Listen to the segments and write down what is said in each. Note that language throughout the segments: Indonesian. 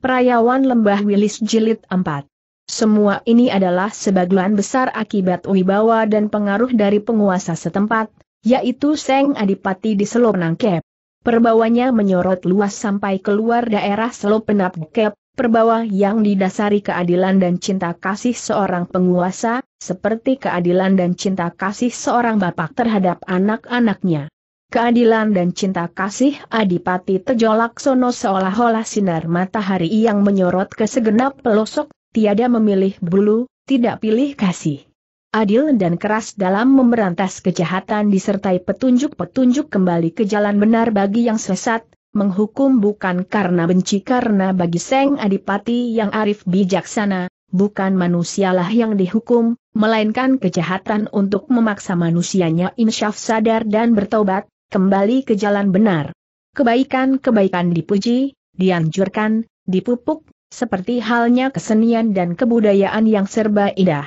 Perayawan Lembah Wilis Jilid 4 Semua ini adalah sebagian besar akibat wibawa dan pengaruh dari penguasa setempat, yaitu Seng Adipati di Selop Nangkep. Perbawanya menyorot luas sampai keluar daerah Selop Nangkep, perbawa yang didasari keadilan dan cinta kasih seorang penguasa, seperti keadilan dan cinta kasih seorang bapak terhadap anak-anaknya. Keadilan dan cinta kasih Adipati Tejo Laksono seolah-olah sinar matahari yang menyorot ke segenap pelosok, tiada memilih bulu, tidak pilih kasih. Adil dan keras dalam memberantas kejahatan disertai petunjuk-petunjuk kembali ke jalan benar bagi yang sesat, menghukum bukan karena benci karena bagi Seng Adipati yang arif bijaksana, bukan manusialah yang dihukum, melainkan kejahatan untuk memaksa manusianya insyaf sadar dan bertobat, kembali ke jalan benar. Kebaikan-kebaikan dipuji, dianjurkan, dipupuk, seperti halnya kesenian dan kebudayaan yang serba indah.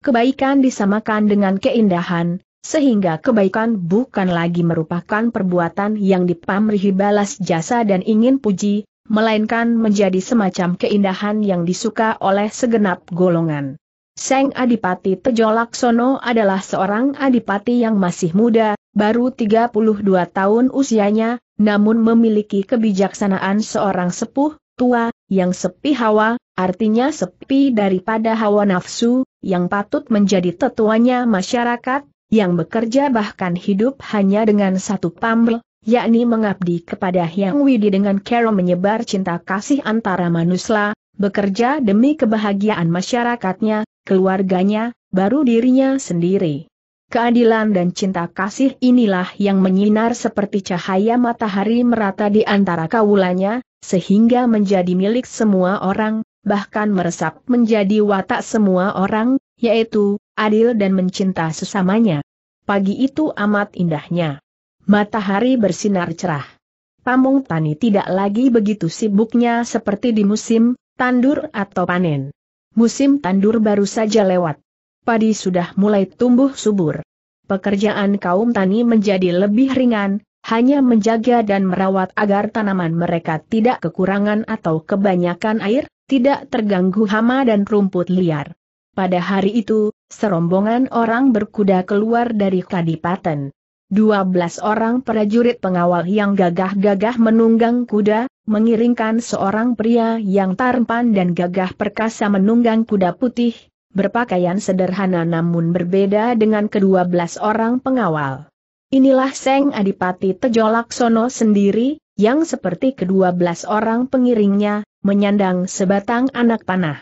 Kebaikan disamakan dengan keindahan, sehingga kebaikan bukan lagi merupakan perbuatan yang dipamrihi balas jasa dan ingin puji, melainkan menjadi semacam keindahan yang disuka oleh segenap golongan. Seng Adipati Tejolaksono adalah seorang adipati yang masih muda, baru 32 tahun usianya, namun memiliki kebijaksanaan seorang sepuh, tua, yang sepi hawa, artinya sepi daripada hawa nafsu, yang patut menjadi tetuanya masyarakat, yang bekerja bahkan hidup hanya dengan satu pambel, yakni mengabdi kepada Hyang Widi dengan cara menyebar cinta kasih antara manusia, bekerja demi kebahagiaan masyarakatnya, keluarganya, baru dirinya sendiri. Keadilan dan cinta kasih inilah yang menyinar seperti cahaya matahari merata di antara kaulanya, sehingga menjadi milik semua orang, bahkan meresap menjadi watak semua orang, yaitu, adil dan mencinta sesamanya. Pagi itu amat indahnya. Matahari bersinar cerah. Pamung Tani tidak lagi begitu sibuknya seperti di musim tandur atau panen. Musim tandur baru saja lewat. Padi sudah mulai tumbuh subur. Pekerjaan kaum tani menjadi lebih ringan, hanya menjaga dan merawat agar tanaman mereka tidak kekurangan atau kebanyakan air, tidak terganggu hama dan rumput liar. Pada hari itu, serombongan orang berkuda keluar dari kadipaten. 12 orang prajurit pengawal yang gagah-gagah menunggang kuda, mengiringkan seorang pria yang tarpan dan gagah perkasa menunggang kuda putih, berpakaian sederhana namun berbeda dengan kedua belas orang pengawal. Inilah Seng Adipati Tejolaksono sendiri, yang seperti kedua belas orang pengiringnya, menyandang sebatang anak panah.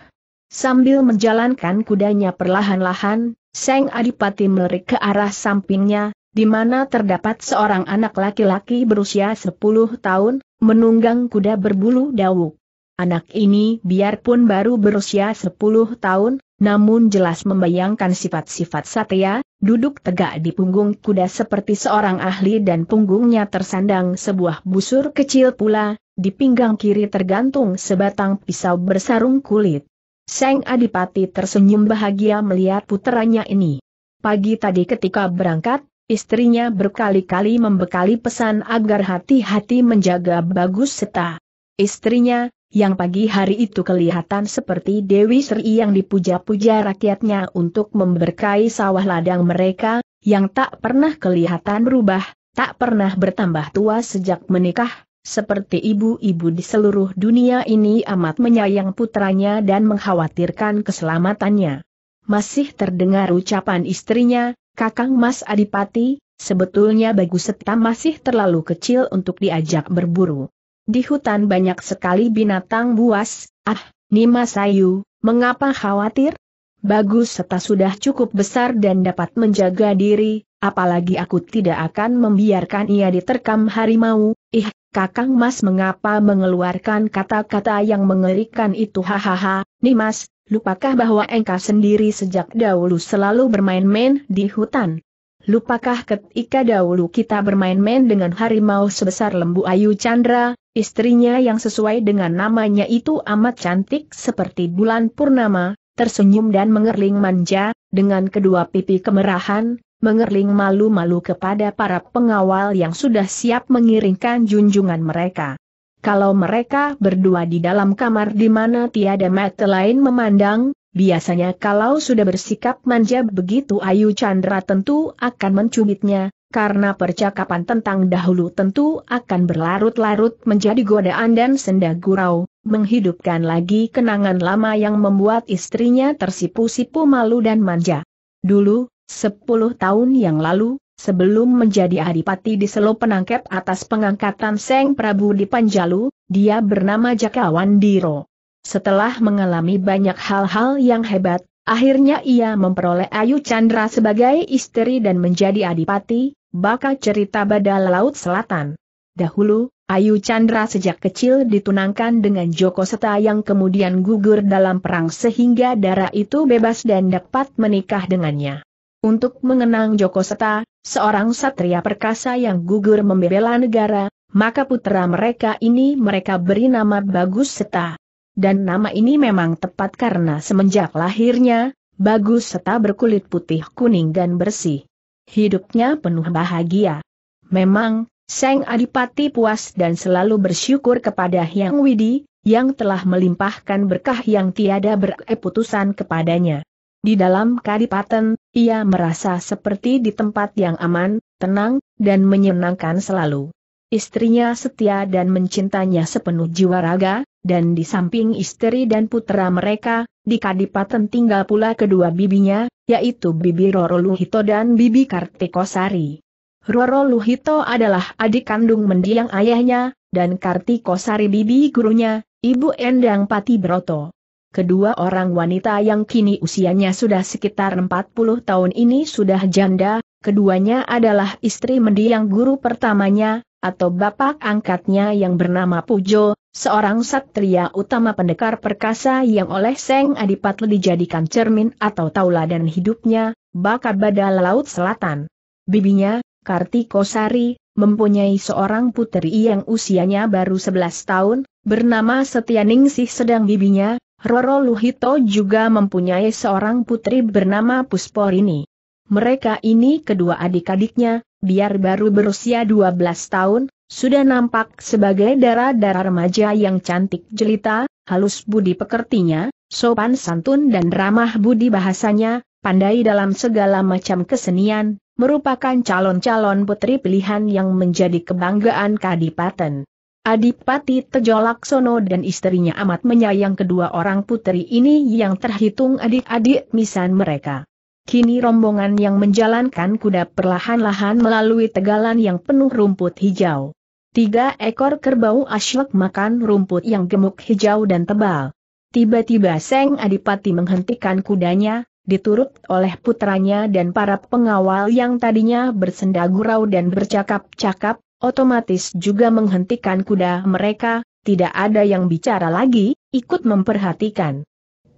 Sambil menjalankan kudanya perlahan-lahan, Seng Adipati melirik ke arah sampingnya, di mana terdapat seorang anak laki-laki berusia 10 tahun, menunggang kuda berbulu dawu. Anak ini biarpun baru berusia 10 tahun, namun jelas membayangkan sifat-sifat satya, duduk tegak di punggung kuda seperti seorang ahli dan punggungnya tersandang sebuah busur kecil pula, di pinggang kiri tergantung sebatang pisau bersarung kulit. Seng Adipati tersenyum bahagia melihat puteranya ini. Pagi tadi ketika berangkat, Istrinya berkali-kali membekali pesan agar hati-hati menjaga bagus seta. Istrinya, yang pagi hari itu kelihatan seperti Dewi Sri yang dipuja-puja rakyatnya untuk memberkai sawah ladang mereka, yang tak pernah kelihatan berubah, tak pernah bertambah tua sejak menikah, seperti ibu-ibu di seluruh dunia ini amat menyayang putranya dan mengkhawatirkan keselamatannya. Masih terdengar ucapan istrinya, Kakang Mas Adipati, sebetulnya Baguseta Seta masih terlalu kecil untuk diajak berburu. Di hutan banyak sekali binatang buas, ah, Nima Sayu, mengapa khawatir? Bagus Seta sudah cukup besar dan dapat menjaga diri, apalagi aku tidak akan membiarkan ia diterkam harimau, ih, Kakang Mas mengapa mengeluarkan kata-kata yang mengerikan itu hahaha, Nimas, Lupakah bahwa engkau sendiri sejak dahulu selalu bermain-main di hutan? Lupakah ketika dahulu kita bermain-main dengan harimau sebesar lembu Ayu Chandra, istrinya yang sesuai dengan namanya itu amat cantik seperti bulan purnama, tersenyum dan mengerling manja, dengan kedua pipi kemerahan, mengerling malu-malu kepada para pengawal yang sudah siap mengiringkan junjungan mereka. Kalau mereka berdua di dalam kamar di mana tiada mata lain memandang, biasanya kalau sudah bersikap manja begitu Ayu Chandra tentu akan mencubitnya, karena percakapan tentang dahulu tentu akan berlarut-larut menjadi godaan dan senda gurau, menghidupkan lagi kenangan lama yang membuat istrinya tersipu-sipu malu dan manja. Dulu, sepuluh tahun yang lalu, Sebelum menjadi adipati di Selo penangkap atas pengangkatan Seng Prabu di Panjalu, dia bernama Jakawan Diro. Setelah mengalami banyak hal-hal yang hebat, akhirnya ia memperoleh Ayu Chandra sebagai istri dan menjadi adipati, bakal cerita Badal Laut Selatan. Dahulu, Ayu Chandra sejak kecil ditunangkan dengan Joko Seta yang kemudian gugur dalam perang sehingga darah itu bebas dan dapat menikah dengannya. Untuk mengenang Joko Seta, seorang satria perkasa yang gugur membela negara, maka putera mereka ini mereka beri nama Bagus Seta. Dan nama ini memang tepat karena semenjak lahirnya, Bagus Seta berkulit putih kuning dan bersih. Hidupnya penuh bahagia. Memang, Seng Adipati puas dan selalu bersyukur kepada Hyang Widi, yang telah melimpahkan berkah yang tiada berkeputusan kepadanya. Di dalam kadipaten, ia merasa seperti di tempat yang aman, tenang, dan menyenangkan selalu. Istrinya setia dan mencintanya sepenuh jiwa raga, dan di samping istri dan putra mereka, di kadipaten tinggal pula kedua bibinya, yaitu Bibi Roro Luhito dan Bibi Kartikosari. Roro Luhito adalah adik kandung mendiang ayahnya, dan Kartikosari Bibi gurunya, Ibu Endang Pati Broto kedua orang wanita yang kini usianya sudah sekitar 40 tahun ini sudah janda, keduanya adalah istri mendiang guru pertamanya, atau bapak angkatnya yang bernama Pujo, seorang satria utama pendekar perkasa yang oleh Seng Adipat dijadikan cermin atau tauladan hidupnya, badal Laut Selatan. Bibinya, Kartikosari, mempunyai seorang putri yang usianya baru 11 tahun, bernama Setianingsih sedang bibinya, Roro Luhito juga mempunyai seorang putri bernama Pusporini. Mereka ini kedua adik-adiknya, biar baru berusia 12 tahun, sudah nampak sebagai darah-darah remaja yang cantik jelita, halus budi pekertinya, sopan santun dan ramah budi bahasanya, pandai dalam segala macam kesenian, merupakan calon-calon putri pilihan yang menjadi kebanggaan Kadipaten. Adipati Tejo Laksono dan istrinya amat menyayang kedua orang putri ini yang terhitung adik-adik misan mereka. Kini rombongan yang menjalankan kuda perlahan-lahan melalui tegalan yang penuh rumput hijau. Tiga ekor kerbau asyik makan rumput yang gemuk hijau dan tebal. Tiba-tiba Seng Adipati menghentikan kudanya, diturut oleh putranya dan para pengawal yang tadinya bersenda gurau dan bercakap-cakap, otomatis juga menghentikan kuda mereka, tidak ada yang bicara lagi, ikut memperhatikan.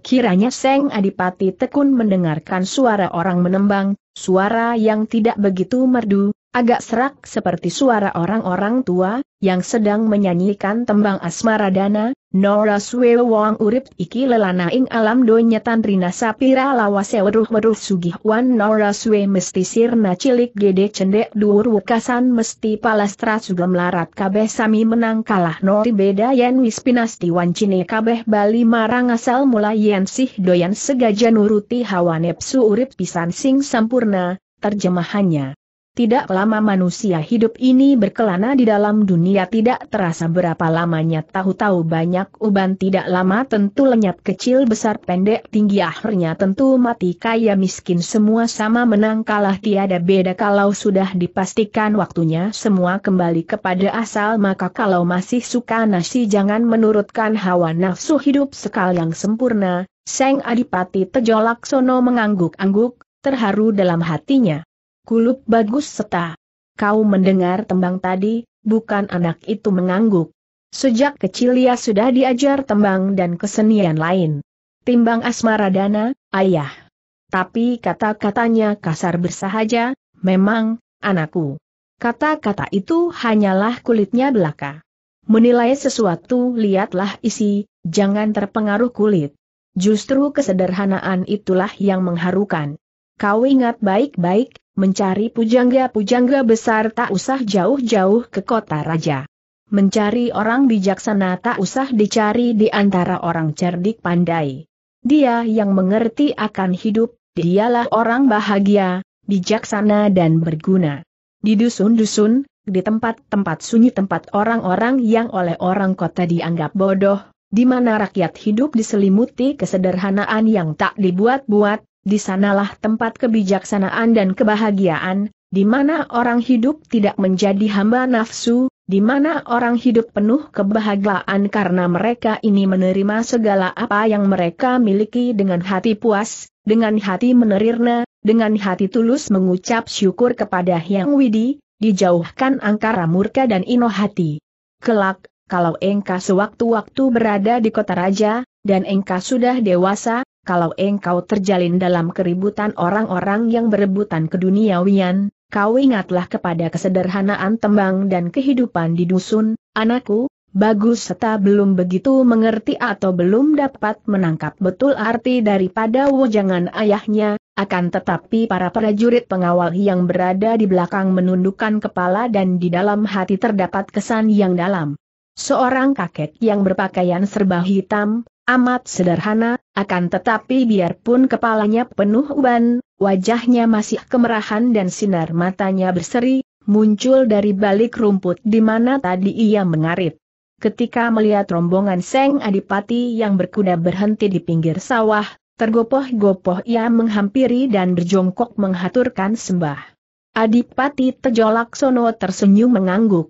Kiranya Seng Adipati Tekun mendengarkan suara orang menembang, suara yang tidak begitu merdu, Agak serak seperti suara orang-orang tua, yang sedang menyanyikan tembang asmara dana, Nora swe wong urip iki lelana ing alam donya tanrina sapira lawase ya weruh-weruh sugih wan Nora swe mesti sirna cilik gede cendek duur wukasan mesti palastra sugem larat kabeh sami menang kalah nori beda yen wis pinasti cine kabeh bali marang asal mula yen sih doyan segaja nuruti hawa nepsu urip pisan sing sampurna, terjemahannya. Tidak lama manusia hidup ini berkelana di dalam dunia tidak terasa berapa lamanya tahu-tahu banyak uban tidak lama tentu lenyap kecil besar pendek tinggi akhirnya tentu mati kaya miskin semua sama menang kalah tiada beda kalau sudah dipastikan waktunya semua kembali kepada asal maka kalau masih suka nasi jangan menurutkan hawa nafsu hidup sekal yang sempurna, Seng Adipati Tejolaksono mengangguk-angguk, terharu dalam hatinya. Kulup bagus seta. Kau mendengar tembang tadi, bukan anak itu mengangguk. Sejak kecil ia sudah diajar tembang dan kesenian lain. Timbang asmara dana, ayah. Tapi kata-katanya kasar bersahaja, memang, anakku. Kata-kata itu hanyalah kulitnya belaka. Menilai sesuatu lihatlah isi, jangan terpengaruh kulit. Justru kesederhanaan itulah yang mengharukan. Kau ingat baik-baik, mencari pujangga-pujangga besar tak usah jauh-jauh ke kota raja. Mencari orang bijaksana tak usah dicari di antara orang cerdik pandai. Dia yang mengerti akan hidup, dialah orang bahagia, bijaksana dan berguna. Di dusun-dusun, di tempat-tempat sunyi tempat orang-orang yang oleh orang kota dianggap bodoh, di mana rakyat hidup diselimuti kesederhanaan yang tak dibuat-buat, di sanalah tempat kebijaksanaan dan kebahagiaan, di mana orang hidup tidak menjadi hamba nafsu, di mana orang hidup penuh kebahagiaan karena mereka ini menerima segala apa yang mereka miliki dengan hati puas, dengan hati menerirna, dengan hati tulus mengucap syukur kepada Yang Widi, dijauhkan angkara murka dan ino hati. Kelak, kalau engkau sewaktu-waktu berada di kota raja, dan engkau sudah dewasa, kalau engkau terjalin dalam keributan orang-orang yang berebutan keduniawian, kau ingatlah kepada kesederhanaan tembang dan kehidupan di dusun, anakku, bagus serta belum begitu mengerti atau belum dapat menangkap betul arti daripada wujangan ayahnya, akan tetapi para prajurit pengawal yang berada di belakang menundukkan kepala dan di dalam hati terdapat kesan yang dalam. Seorang kakek yang berpakaian serba hitam, amat sederhana, akan tetapi biarpun kepalanya penuh uban, wajahnya masih kemerahan dan sinar matanya berseri, muncul dari balik rumput di mana tadi ia mengarit. Ketika melihat rombongan Seng Adipati yang berkuda berhenti di pinggir sawah, tergopoh-gopoh ia menghampiri dan berjongkok menghaturkan sembah. Adipati Tejolaksono tersenyum mengangguk.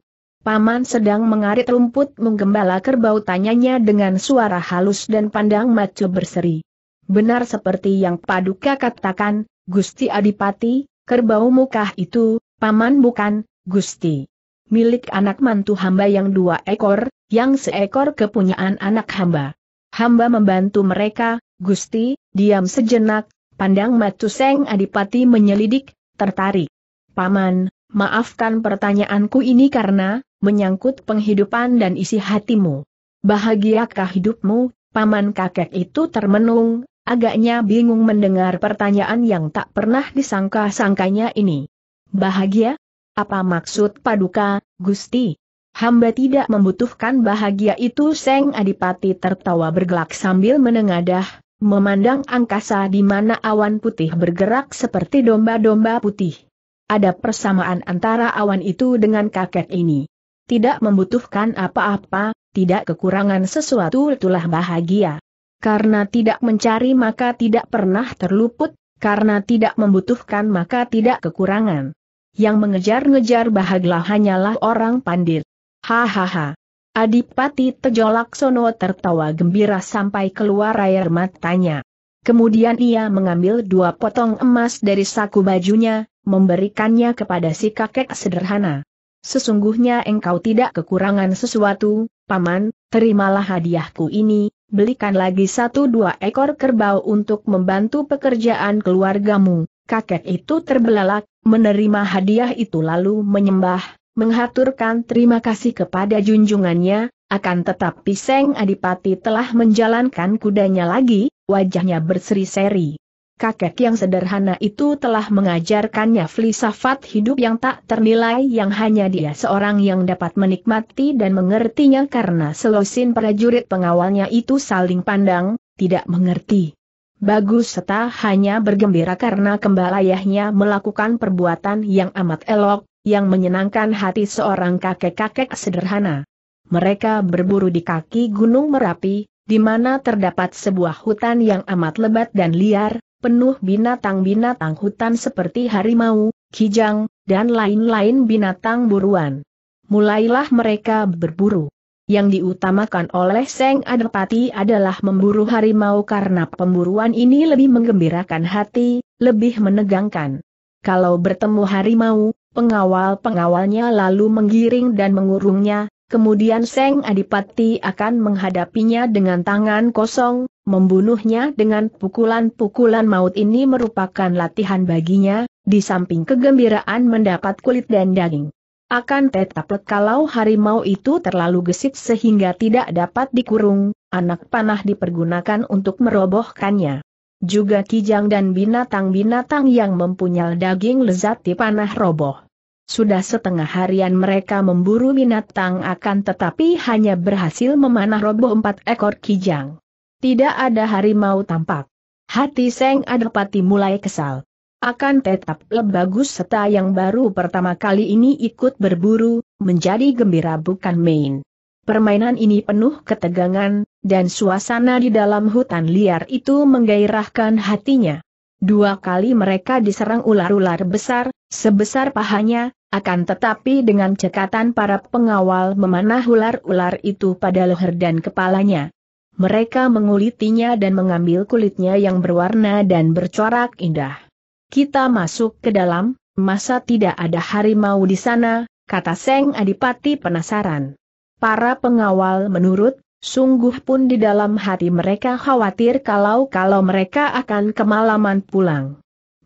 Paman sedang mengarit rumput menggembala kerbau tanyanya dengan suara halus dan pandang macu berseri. Benar seperti yang Paduka katakan, Gusti Adipati, kerbau mukah itu, Paman bukan, Gusti. Milik anak mantu hamba yang dua ekor, yang seekor kepunyaan anak hamba. Hamba membantu mereka, Gusti, diam sejenak, pandang matu Seng Adipati menyelidik, tertarik. Paman, maafkan pertanyaanku ini karena, menyangkut penghidupan dan isi hatimu. Bahagiakah hidupmu, paman kakek itu termenung, agaknya bingung mendengar pertanyaan yang tak pernah disangka-sangkanya ini. Bahagia? Apa maksud paduka, Gusti? Hamba tidak membutuhkan bahagia itu Seng Adipati tertawa bergelak sambil menengadah, memandang angkasa di mana awan putih bergerak seperti domba-domba putih. Ada persamaan antara awan itu dengan kakek ini tidak membutuhkan apa-apa, tidak kekurangan sesuatu itulah bahagia. Karena tidak mencari maka tidak pernah terluput, karena tidak membutuhkan maka tidak kekurangan. Yang mengejar-ngejar bahagia hanyalah orang pandir. Hahaha. Adipati Tejolaksono tertawa gembira sampai keluar air matanya. Kemudian ia mengambil dua potong emas dari saku bajunya, memberikannya kepada si kakek sederhana. Sesungguhnya engkau tidak kekurangan sesuatu, paman, terimalah hadiahku ini, belikan lagi satu dua ekor kerbau untuk membantu pekerjaan keluargamu. Kakek itu terbelalak, menerima hadiah itu lalu menyembah, menghaturkan terima kasih kepada junjungannya, akan tetapi Seng Adipati telah menjalankan kudanya lagi, wajahnya berseri-seri kakek yang sederhana itu telah mengajarkannya filsafat hidup yang tak ternilai yang hanya dia seorang yang dapat menikmati dan mengertinya karena selosin prajurit pengawalnya itu saling pandang, tidak mengerti. Bagus serta hanya bergembira karena kembali ayahnya melakukan perbuatan yang amat elok, yang menyenangkan hati seorang kakek-kakek sederhana. Mereka berburu di kaki Gunung Merapi, di mana terdapat sebuah hutan yang amat lebat dan liar, penuh binatang-binatang hutan seperti harimau, kijang, dan lain-lain binatang buruan. Mulailah mereka berburu. Yang diutamakan oleh Seng adepati adalah memburu harimau karena pemburuan ini lebih menggembirakan hati, lebih menegangkan. Kalau bertemu harimau, pengawal-pengawalnya lalu menggiring dan mengurungnya, Kemudian Seng Adipati akan menghadapinya dengan tangan kosong, membunuhnya dengan pukulan-pukulan maut ini merupakan latihan baginya, di samping kegembiraan mendapat kulit dan daging. Akan tetap kalau harimau itu terlalu gesit sehingga tidak dapat dikurung, anak panah dipergunakan untuk merobohkannya. Juga kijang dan binatang-binatang yang mempunyai daging lezat di panah roboh. Sudah setengah harian mereka memburu binatang akan tetapi hanya berhasil memanah roboh empat ekor kijang. Tidak ada harimau tampak. Hati Seng Adepati mulai kesal. Akan tetap lebagus serta yang baru pertama kali ini ikut berburu, menjadi gembira bukan main. Permainan ini penuh ketegangan, dan suasana di dalam hutan liar itu menggairahkan hatinya. Dua kali mereka diserang ular-ular besar, sebesar pahanya, akan tetapi dengan cekatan para pengawal memanah ular-ular itu pada leher dan kepalanya. Mereka mengulitinya dan mengambil kulitnya yang berwarna dan bercorak indah. Kita masuk ke dalam, masa tidak ada harimau di sana, kata Seng Adipati penasaran. Para pengawal menurut, sungguh pun di dalam hati mereka khawatir kalau-kalau mereka akan kemalaman pulang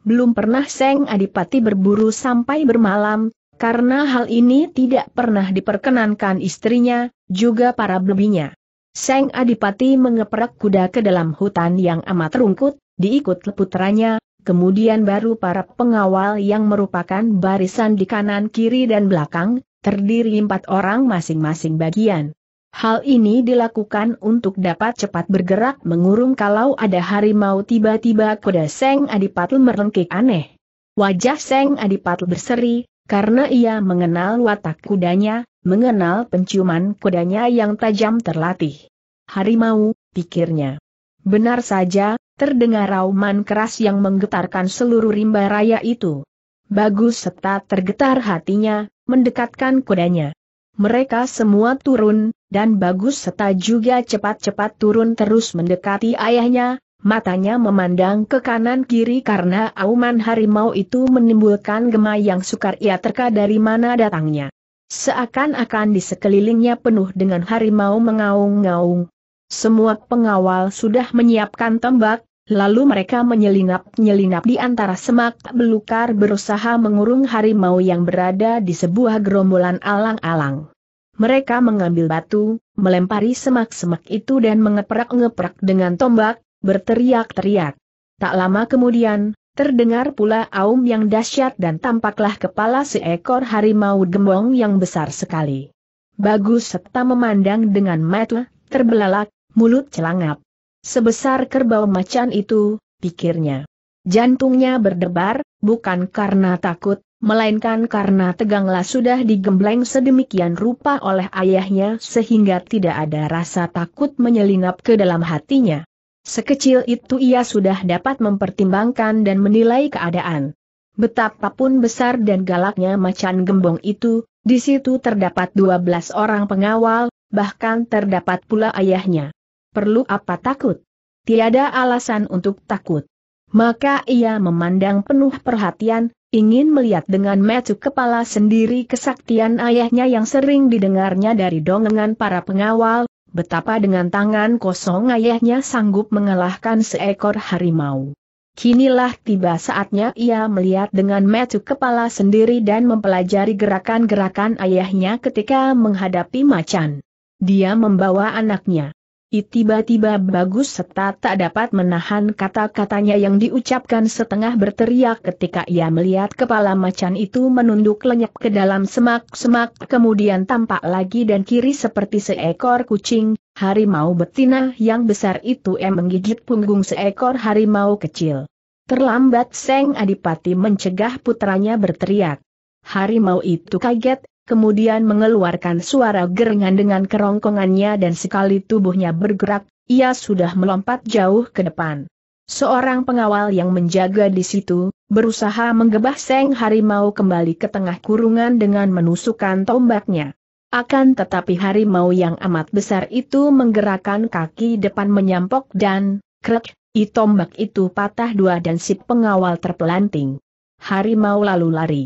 belum pernah Seng Adipati berburu sampai bermalam, karena hal ini tidak pernah diperkenankan istrinya, juga para bebinya. Seng Adipati mengeprak kuda ke dalam hutan yang amat rungkut, diikut putranya, kemudian baru para pengawal yang merupakan barisan di kanan kiri dan belakang, terdiri empat orang masing-masing bagian. Hal ini dilakukan untuk dapat cepat bergerak mengurung kalau ada harimau tiba-tiba kuda Seng Adipatl merengkik aneh. Wajah Seng Adipatl berseri, karena ia mengenal watak kudanya, mengenal penciuman kudanya yang tajam terlatih. Harimau, pikirnya. Benar saja, terdengar rauman keras yang menggetarkan seluruh rimba raya itu. Bagus serta tergetar hatinya, mendekatkan kudanya. Mereka semua turun, dan Bagus Seta juga cepat-cepat turun terus mendekati ayahnya, matanya memandang ke kanan-kiri karena auman harimau itu menimbulkan gema yang sukar ia terka dari mana datangnya. Seakan-akan di sekelilingnya penuh dengan harimau mengaung-ngaung. Semua pengawal sudah menyiapkan tembak, Lalu mereka menyelinap-nyelinap di antara semak belukar berusaha mengurung harimau yang berada di sebuah gerombolan alang-alang. Mereka mengambil batu, melempari semak-semak itu dan mengeprak-ngeprak dengan tombak, berteriak-teriak. Tak lama kemudian, terdengar pula aum yang dahsyat dan tampaklah kepala seekor harimau gembong yang besar sekali. Bagus serta memandang dengan mata, terbelalak, mulut celangap. Sebesar kerbau macan itu, pikirnya. Jantungnya berdebar, bukan karena takut, melainkan karena teganglah sudah digembleng sedemikian rupa oleh ayahnya sehingga tidak ada rasa takut menyelinap ke dalam hatinya. Sekecil itu ia sudah dapat mempertimbangkan dan menilai keadaan. Betapapun besar dan galaknya macan gembong itu, di situ terdapat 12 orang pengawal, bahkan terdapat pula ayahnya perlu apa takut? Tiada alasan untuk takut. Maka ia memandang penuh perhatian, ingin melihat dengan metu kepala sendiri kesaktian ayahnya yang sering didengarnya dari dongengan para pengawal, betapa dengan tangan kosong ayahnya sanggup mengalahkan seekor harimau. Kinilah tiba saatnya ia melihat dengan metu kepala sendiri dan mempelajari gerakan-gerakan ayahnya ketika menghadapi macan. Dia membawa anaknya tiba-tiba bagus serta tak dapat menahan kata-katanya yang diucapkan setengah berteriak ketika ia melihat kepala macan itu menunduk lenyap ke dalam semak-semak kemudian tampak lagi dan kiri seperti seekor kucing, harimau betina yang besar itu em menggigit punggung seekor harimau kecil. Terlambat Seng Adipati mencegah putranya berteriak. Harimau itu kaget, kemudian mengeluarkan suara gerengan dengan kerongkongannya dan sekali tubuhnya bergerak, ia sudah melompat jauh ke depan. Seorang pengawal yang menjaga di situ, berusaha menggebah Seng Harimau kembali ke tengah kurungan dengan menusukkan tombaknya. Akan tetapi harimau yang amat besar itu menggerakkan kaki depan menyampok dan, krek, i tombak itu patah dua dan si pengawal terpelanting. Harimau lalu lari.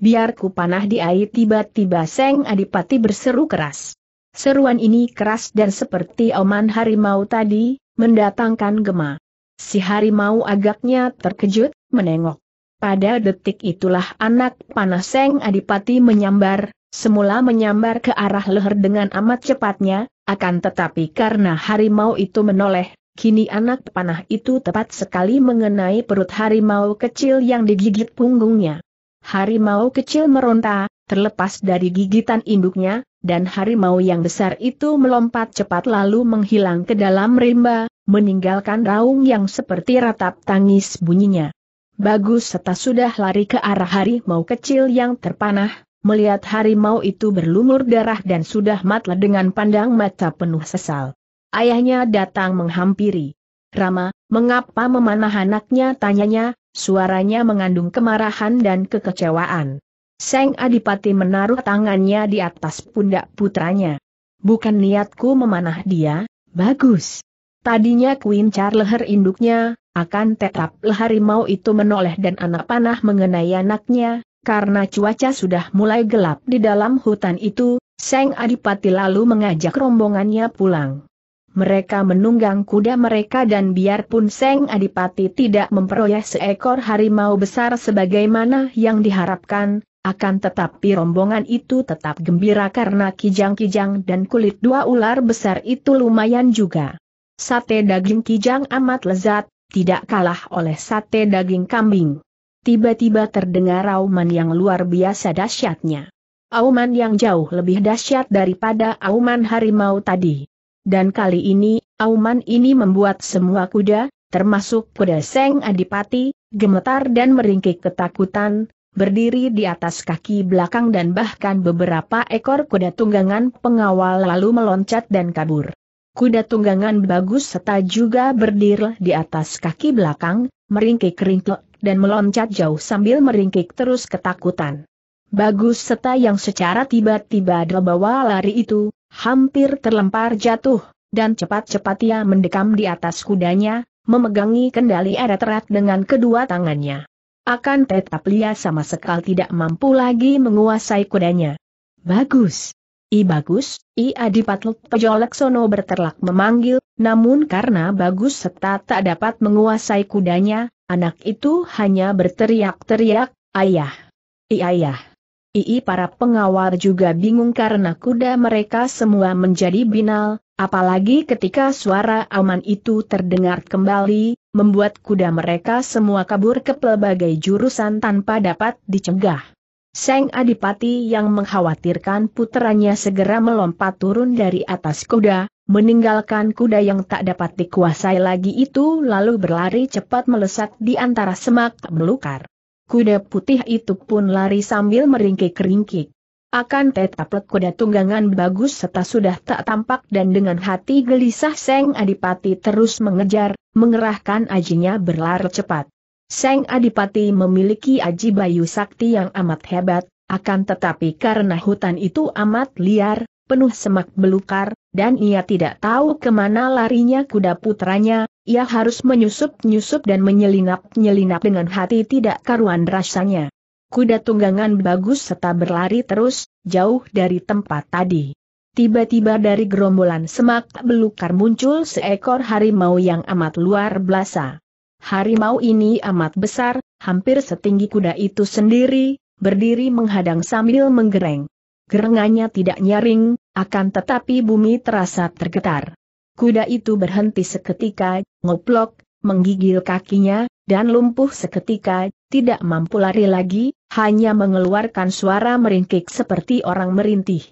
Biar ku panah di air tiba-tiba Seng Adipati berseru keras. Seruan ini keras dan seperti oman harimau tadi, mendatangkan gema. Si harimau agaknya terkejut, menengok. Pada detik itulah anak panah Seng Adipati menyambar, semula menyambar ke arah leher dengan amat cepatnya, akan tetapi karena harimau itu menoleh, kini anak panah itu tepat sekali mengenai perut harimau kecil yang digigit punggungnya. Harimau kecil meronta, terlepas dari gigitan induknya, dan harimau yang besar itu melompat cepat lalu menghilang ke dalam rimba, meninggalkan raung yang seperti ratap tangis bunyinya. Bagus setelah sudah lari ke arah harimau kecil yang terpanah, melihat harimau itu berlumur darah dan sudah matlah dengan pandang mata penuh sesal. Ayahnya datang menghampiri. Rama, mengapa memanah anaknya? Tanyanya, Suaranya mengandung kemarahan dan kekecewaan. Seng Adipati menaruh tangannya di atas pundak putranya. Bukan niatku memanah dia, bagus. Tadinya Queen car leher induknya, akan tetap mau itu menoleh dan anak panah mengenai anaknya, karena cuaca sudah mulai gelap di dalam hutan itu, Seng Adipati lalu mengajak rombongannya pulang. Mereka menunggang kuda mereka dan biarpun Seng Adipati tidak memperoleh seekor harimau besar sebagaimana yang diharapkan, akan tetapi rombongan itu tetap gembira karena kijang-kijang dan kulit dua ular besar itu lumayan juga. Sate daging kijang amat lezat, tidak kalah oleh sate daging kambing. Tiba-tiba terdengar auman yang luar biasa dahsyatnya. Auman yang jauh lebih dahsyat daripada auman harimau tadi. Dan kali ini, auman ini membuat semua kuda, termasuk kuda Seng Adipati, gemetar dan meringkik ketakutan, berdiri di atas kaki belakang dan bahkan beberapa ekor kuda tunggangan pengawal lalu meloncat dan kabur. Kuda tunggangan bagus serta juga berdiri di atas kaki belakang, meringkik-ringkik dan meloncat jauh sambil meringkik terus ketakutan. Bagus serta yang secara tiba-tiba dibawa lari itu, hampir terlempar jatuh, dan cepat-cepat ia mendekam di atas kudanya, memegangi kendali erat erat dengan kedua tangannya. Akan tetap Lia sama sekali tidak mampu lagi menguasai kudanya. Bagus. I bagus, I Adipatlut Pejolaksono berterlak memanggil, namun karena bagus serta tak dapat menguasai kudanya, anak itu hanya berteriak-teriak, ayah. I ayah. Ii para pengawal juga bingung karena kuda mereka semua menjadi binal, apalagi ketika suara aman itu terdengar kembali, membuat kuda mereka semua kabur ke pelbagai jurusan tanpa dapat dicegah. Seng Adipati yang mengkhawatirkan puteranya segera melompat turun dari atas kuda, meninggalkan kuda yang tak dapat dikuasai lagi itu lalu berlari cepat melesat di antara semak belukar kuda putih itu pun lari sambil meringkik-ringkik. Akan tetapi kuda tunggangan bagus serta sudah tak tampak dan dengan hati gelisah Seng Adipati terus mengejar, mengerahkan ajinya berlari cepat. Seng Adipati memiliki aji bayu sakti yang amat hebat, akan tetapi karena hutan itu amat liar, penuh semak belukar, dan ia tidak tahu kemana larinya kuda putranya, ia harus menyusup-nyusup dan menyelinap-nyelinap dengan hati tidak karuan rasanya. Kuda tunggangan bagus serta berlari terus, jauh dari tempat tadi. Tiba-tiba dari gerombolan semak belukar muncul seekor harimau yang amat luar biasa. Harimau ini amat besar, hampir setinggi kuda itu sendiri, berdiri menghadang sambil menggereng. Gerengannya tidak nyaring, akan tetapi bumi terasa tergetar. Kuda itu berhenti seketika, ngoplok, menggigil kakinya, dan lumpuh seketika, tidak mampu lari lagi, hanya mengeluarkan suara meringkik seperti orang merintih.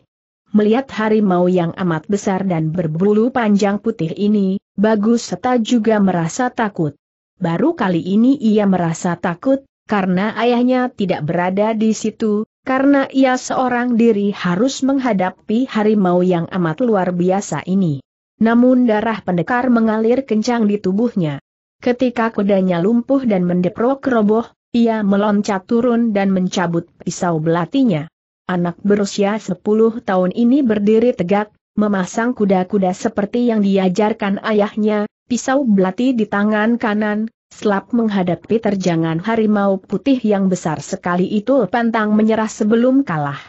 Melihat harimau yang amat besar dan berbulu panjang putih ini, Bagus Seta juga merasa takut. Baru kali ini ia merasa takut, karena ayahnya tidak berada di situ, karena ia seorang diri harus menghadapi harimau yang amat luar biasa ini. Namun darah pendekar mengalir kencang di tubuhnya. Ketika kudanya lumpuh dan mendeprok roboh, ia meloncat turun dan mencabut pisau belatinya. Anak berusia 10 tahun ini berdiri tegak, memasang kuda-kuda seperti yang diajarkan ayahnya, pisau belati di tangan kanan, Selap menghadapi terjangan harimau putih yang besar sekali itu pantang menyerah sebelum kalah.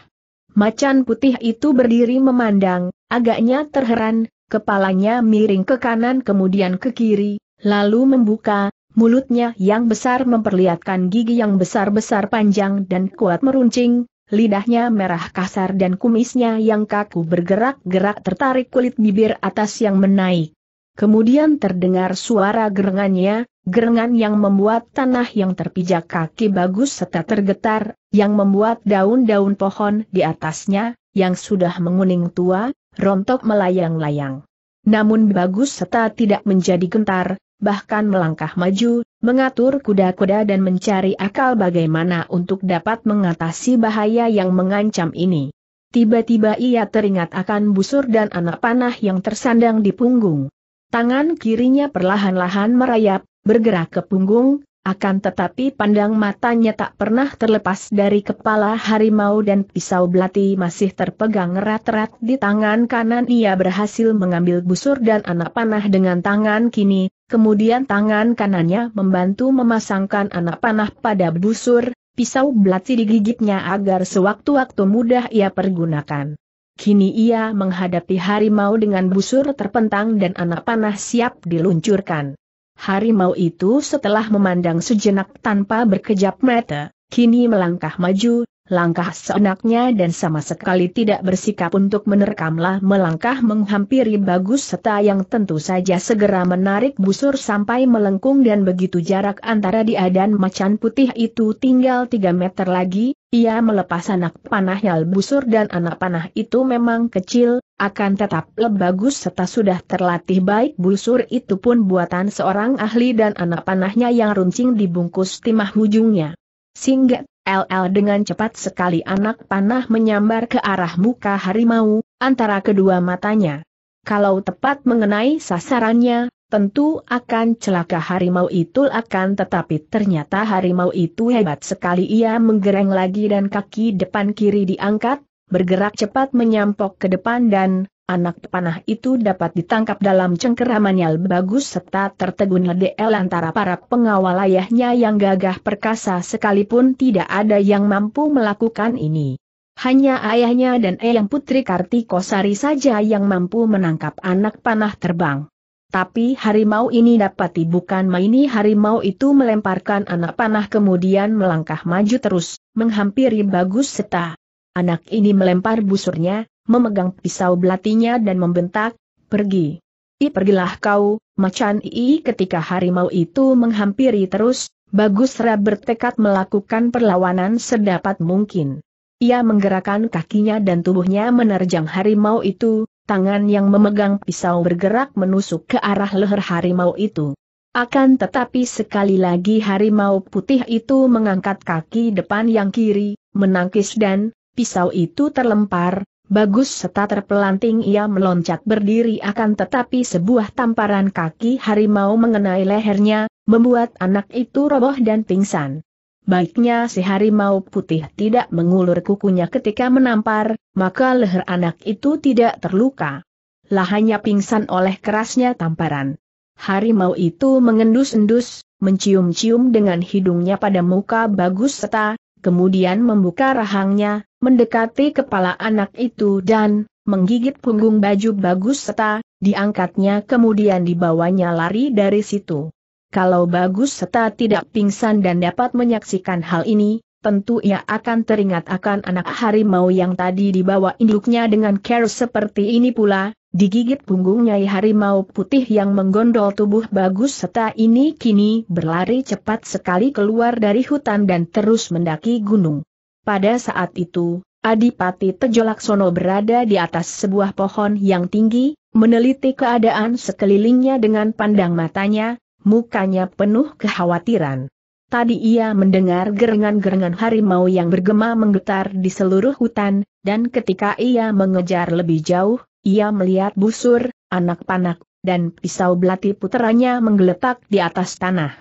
Macan putih itu berdiri memandang, agaknya terheran, kepalanya miring ke kanan kemudian ke kiri, lalu membuka, mulutnya yang besar memperlihatkan gigi yang besar-besar panjang dan kuat meruncing, lidahnya merah kasar dan kumisnya yang kaku bergerak-gerak tertarik kulit bibir atas yang menaik. Kemudian terdengar suara gerengannya, gerengan yang membuat tanah yang terpijak kaki bagus serta tergetar, yang membuat daun-daun pohon di atasnya, yang sudah menguning tua, rontok melayang-layang. Namun bagus serta tidak menjadi gentar, bahkan melangkah maju, mengatur kuda-kuda dan mencari akal bagaimana untuk dapat mengatasi bahaya yang mengancam ini. Tiba-tiba ia teringat akan busur dan anak panah yang tersandang di punggung. Tangan kirinya perlahan-lahan merayap, bergerak ke punggung, akan tetapi pandang matanya tak pernah terlepas dari kepala harimau dan pisau belati masih terpegang erat-erat di tangan kanan ia berhasil mengambil busur dan anak panah dengan tangan kini, kemudian tangan kanannya membantu memasangkan anak panah pada busur, pisau belati digigitnya agar sewaktu-waktu mudah ia pergunakan. Kini ia menghadapi harimau dengan busur terpentang dan anak panah siap diluncurkan. Harimau itu setelah memandang sejenak tanpa berkejap mata, kini melangkah maju, langkah seenaknya dan sama sekali tidak bersikap untuk menerkamlah melangkah menghampiri bagus serta yang tentu saja segera menarik busur sampai melengkung dan begitu jarak antara dia dan macan putih itu tinggal 3 meter lagi, ia melepas anak panah yang Busur dan anak panah itu memang kecil, akan tetap bagus serta sudah terlatih baik busur itu pun buatan seorang ahli dan anak panahnya yang runcing dibungkus timah ujungnya. Sehingga LL dengan cepat sekali anak panah menyambar ke arah muka harimau, antara kedua matanya. Kalau tepat mengenai sasarannya, tentu akan celaka harimau itu akan tetapi ternyata harimau itu hebat sekali ia menggereng lagi dan kaki depan kiri diangkat, bergerak cepat menyampok ke depan dan anak panah itu dapat ditangkap dalam cengkeramannya bagus serta tertegun ledel antara para pengawal ayahnya yang gagah perkasa sekalipun tidak ada yang mampu melakukan ini. Hanya ayahnya dan Eyang Putri Kartikosari saja yang mampu menangkap anak panah terbang. Tapi harimau ini dapati bukan maini harimau itu melemparkan anak panah kemudian melangkah maju terus, menghampiri bagus seta. Anak ini melempar busurnya, memegang pisau belatinya dan membentak, pergi. I pergilah kau, macan i ketika harimau itu menghampiri terus, bagus serah bertekad melakukan perlawanan sedapat mungkin. Ia menggerakkan kakinya dan tubuhnya menerjang harimau itu, tangan yang memegang pisau bergerak menusuk ke arah leher harimau itu. Akan tetapi sekali lagi harimau putih itu mengangkat kaki depan yang kiri, menangkis dan, pisau itu terlempar, Bagus serta terpelanting ia meloncat berdiri akan tetapi sebuah tamparan kaki harimau mengenai lehernya, membuat anak itu roboh dan pingsan baiknya si harimau putih tidak mengulur kukunya ketika menampar, maka leher anak itu tidak terluka. Lah hanya pingsan oleh kerasnya tamparan. Harimau itu mengendus-endus, mencium-cium dengan hidungnya pada muka bagus seta, kemudian membuka rahangnya, mendekati kepala anak itu dan menggigit punggung baju bagus seta, diangkatnya kemudian dibawanya lari dari situ. Kalau bagus serta tidak pingsan dan dapat menyaksikan hal ini, tentu ia akan teringat akan anak harimau yang tadi dibawa induknya dengan care seperti ini pula, digigit punggungnya harimau putih yang menggondol tubuh bagus serta ini kini berlari cepat sekali keluar dari hutan dan terus mendaki gunung. Pada saat itu, Adipati Tejolaksono berada di atas sebuah pohon yang tinggi, meneliti keadaan sekelilingnya dengan pandang matanya, mukanya penuh kekhawatiran. Tadi ia mendengar gerengan-gerengan harimau yang bergema menggetar di seluruh hutan, dan ketika ia mengejar lebih jauh, ia melihat busur, anak panak, dan pisau belati puteranya menggeletak di atas tanah.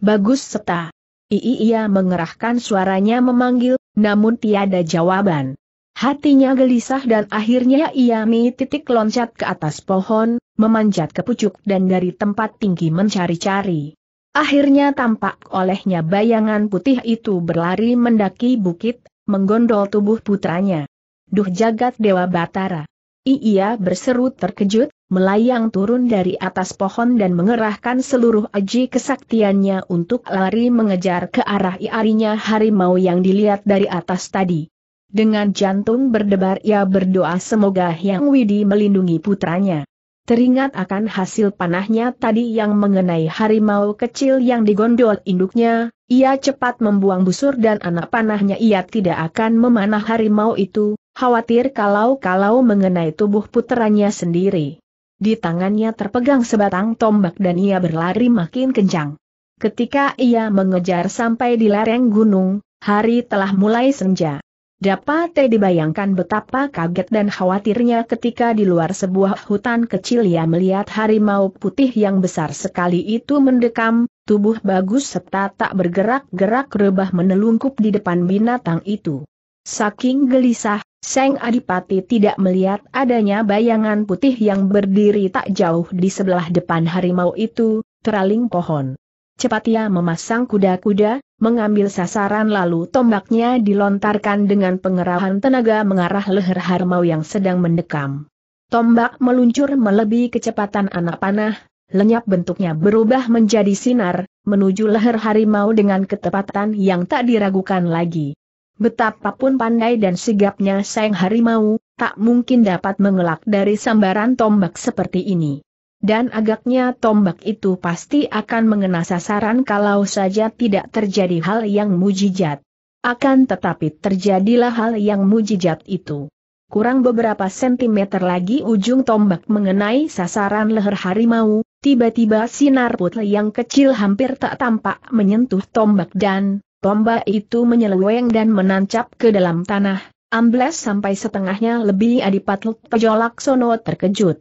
Bagus seta. Ii ia mengerahkan suaranya memanggil, namun tiada jawaban. Hatinya gelisah dan akhirnya ia mi titik loncat ke atas pohon, memanjat ke pucuk dan dari tempat tinggi mencari-cari. Akhirnya tampak olehnya bayangan putih itu berlari mendaki bukit, menggondol tubuh putranya. Duh jagat Dewa Batara. Ia berseru terkejut, melayang turun dari atas pohon dan mengerahkan seluruh aji kesaktiannya untuk lari mengejar ke arah iarinya harimau yang dilihat dari atas tadi. Dengan jantung berdebar ia berdoa semoga Hyang Widi melindungi putranya. Teringat akan hasil panahnya tadi yang mengenai harimau kecil yang digondol induknya, ia cepat membuang busur dan anak panahnya ia tidak akan memanah harimau itu, khawatir kalau-kalau mengenai tubuh putranya sendiri. Di tangannya terpegang sebatang tombak dan ia berlari makin kencang. Ketika ia mengejar sampai di lereng gunung, hari telah mulai senja. Dapat dibayangkan betapa kaget dan khawatirnya ketika di luar sebuah hutan kecil ia melihat harimau putih yang besar sekali itu mendekam, tubuh bagus serta tak bergerak-gerak rebah menelungkup di depan binatang itu. Saking gelisah, Seng Adipati tidak melihat adanya bayangan putih yang berdiri tak jauh di sebelah depan harimau itu, teraling pohon. Cepat ia memasang kuda-kuda, mengambil sasaran lalu tombaknya dilontarkan dengan pengerahan tenaga mengarah leher harimau yang sedang mendekam. Tombak meluncur melebihi kecepatan anak panah, lenyap bentuknya berubah menjadi sinar, menuju leher harimau dengan ketepatan yang tak diragukan lagi. Betapapun pandai dan sigapnya sang harimau, tak mungkin dapat mengelak dari sambaran tombak seperti ini dan agaknya tombak itu pasti akan mengena sasaran kalau saja tidak terjadi hal yang mujijat. Akan tetapi terjadilah hal yang mujijat itu. Kurang beberapa sentimeter lagi ujung tombak mengenai sasaran leher harimau, tiba-tiba sinar putih yang kecil hampir tak tampak menyentuh tombak dan, tombak itu menyeleweng dan menancap ke dalam tanah, ambles sampai setengahnya lebih adipat pejolak sono terkejut.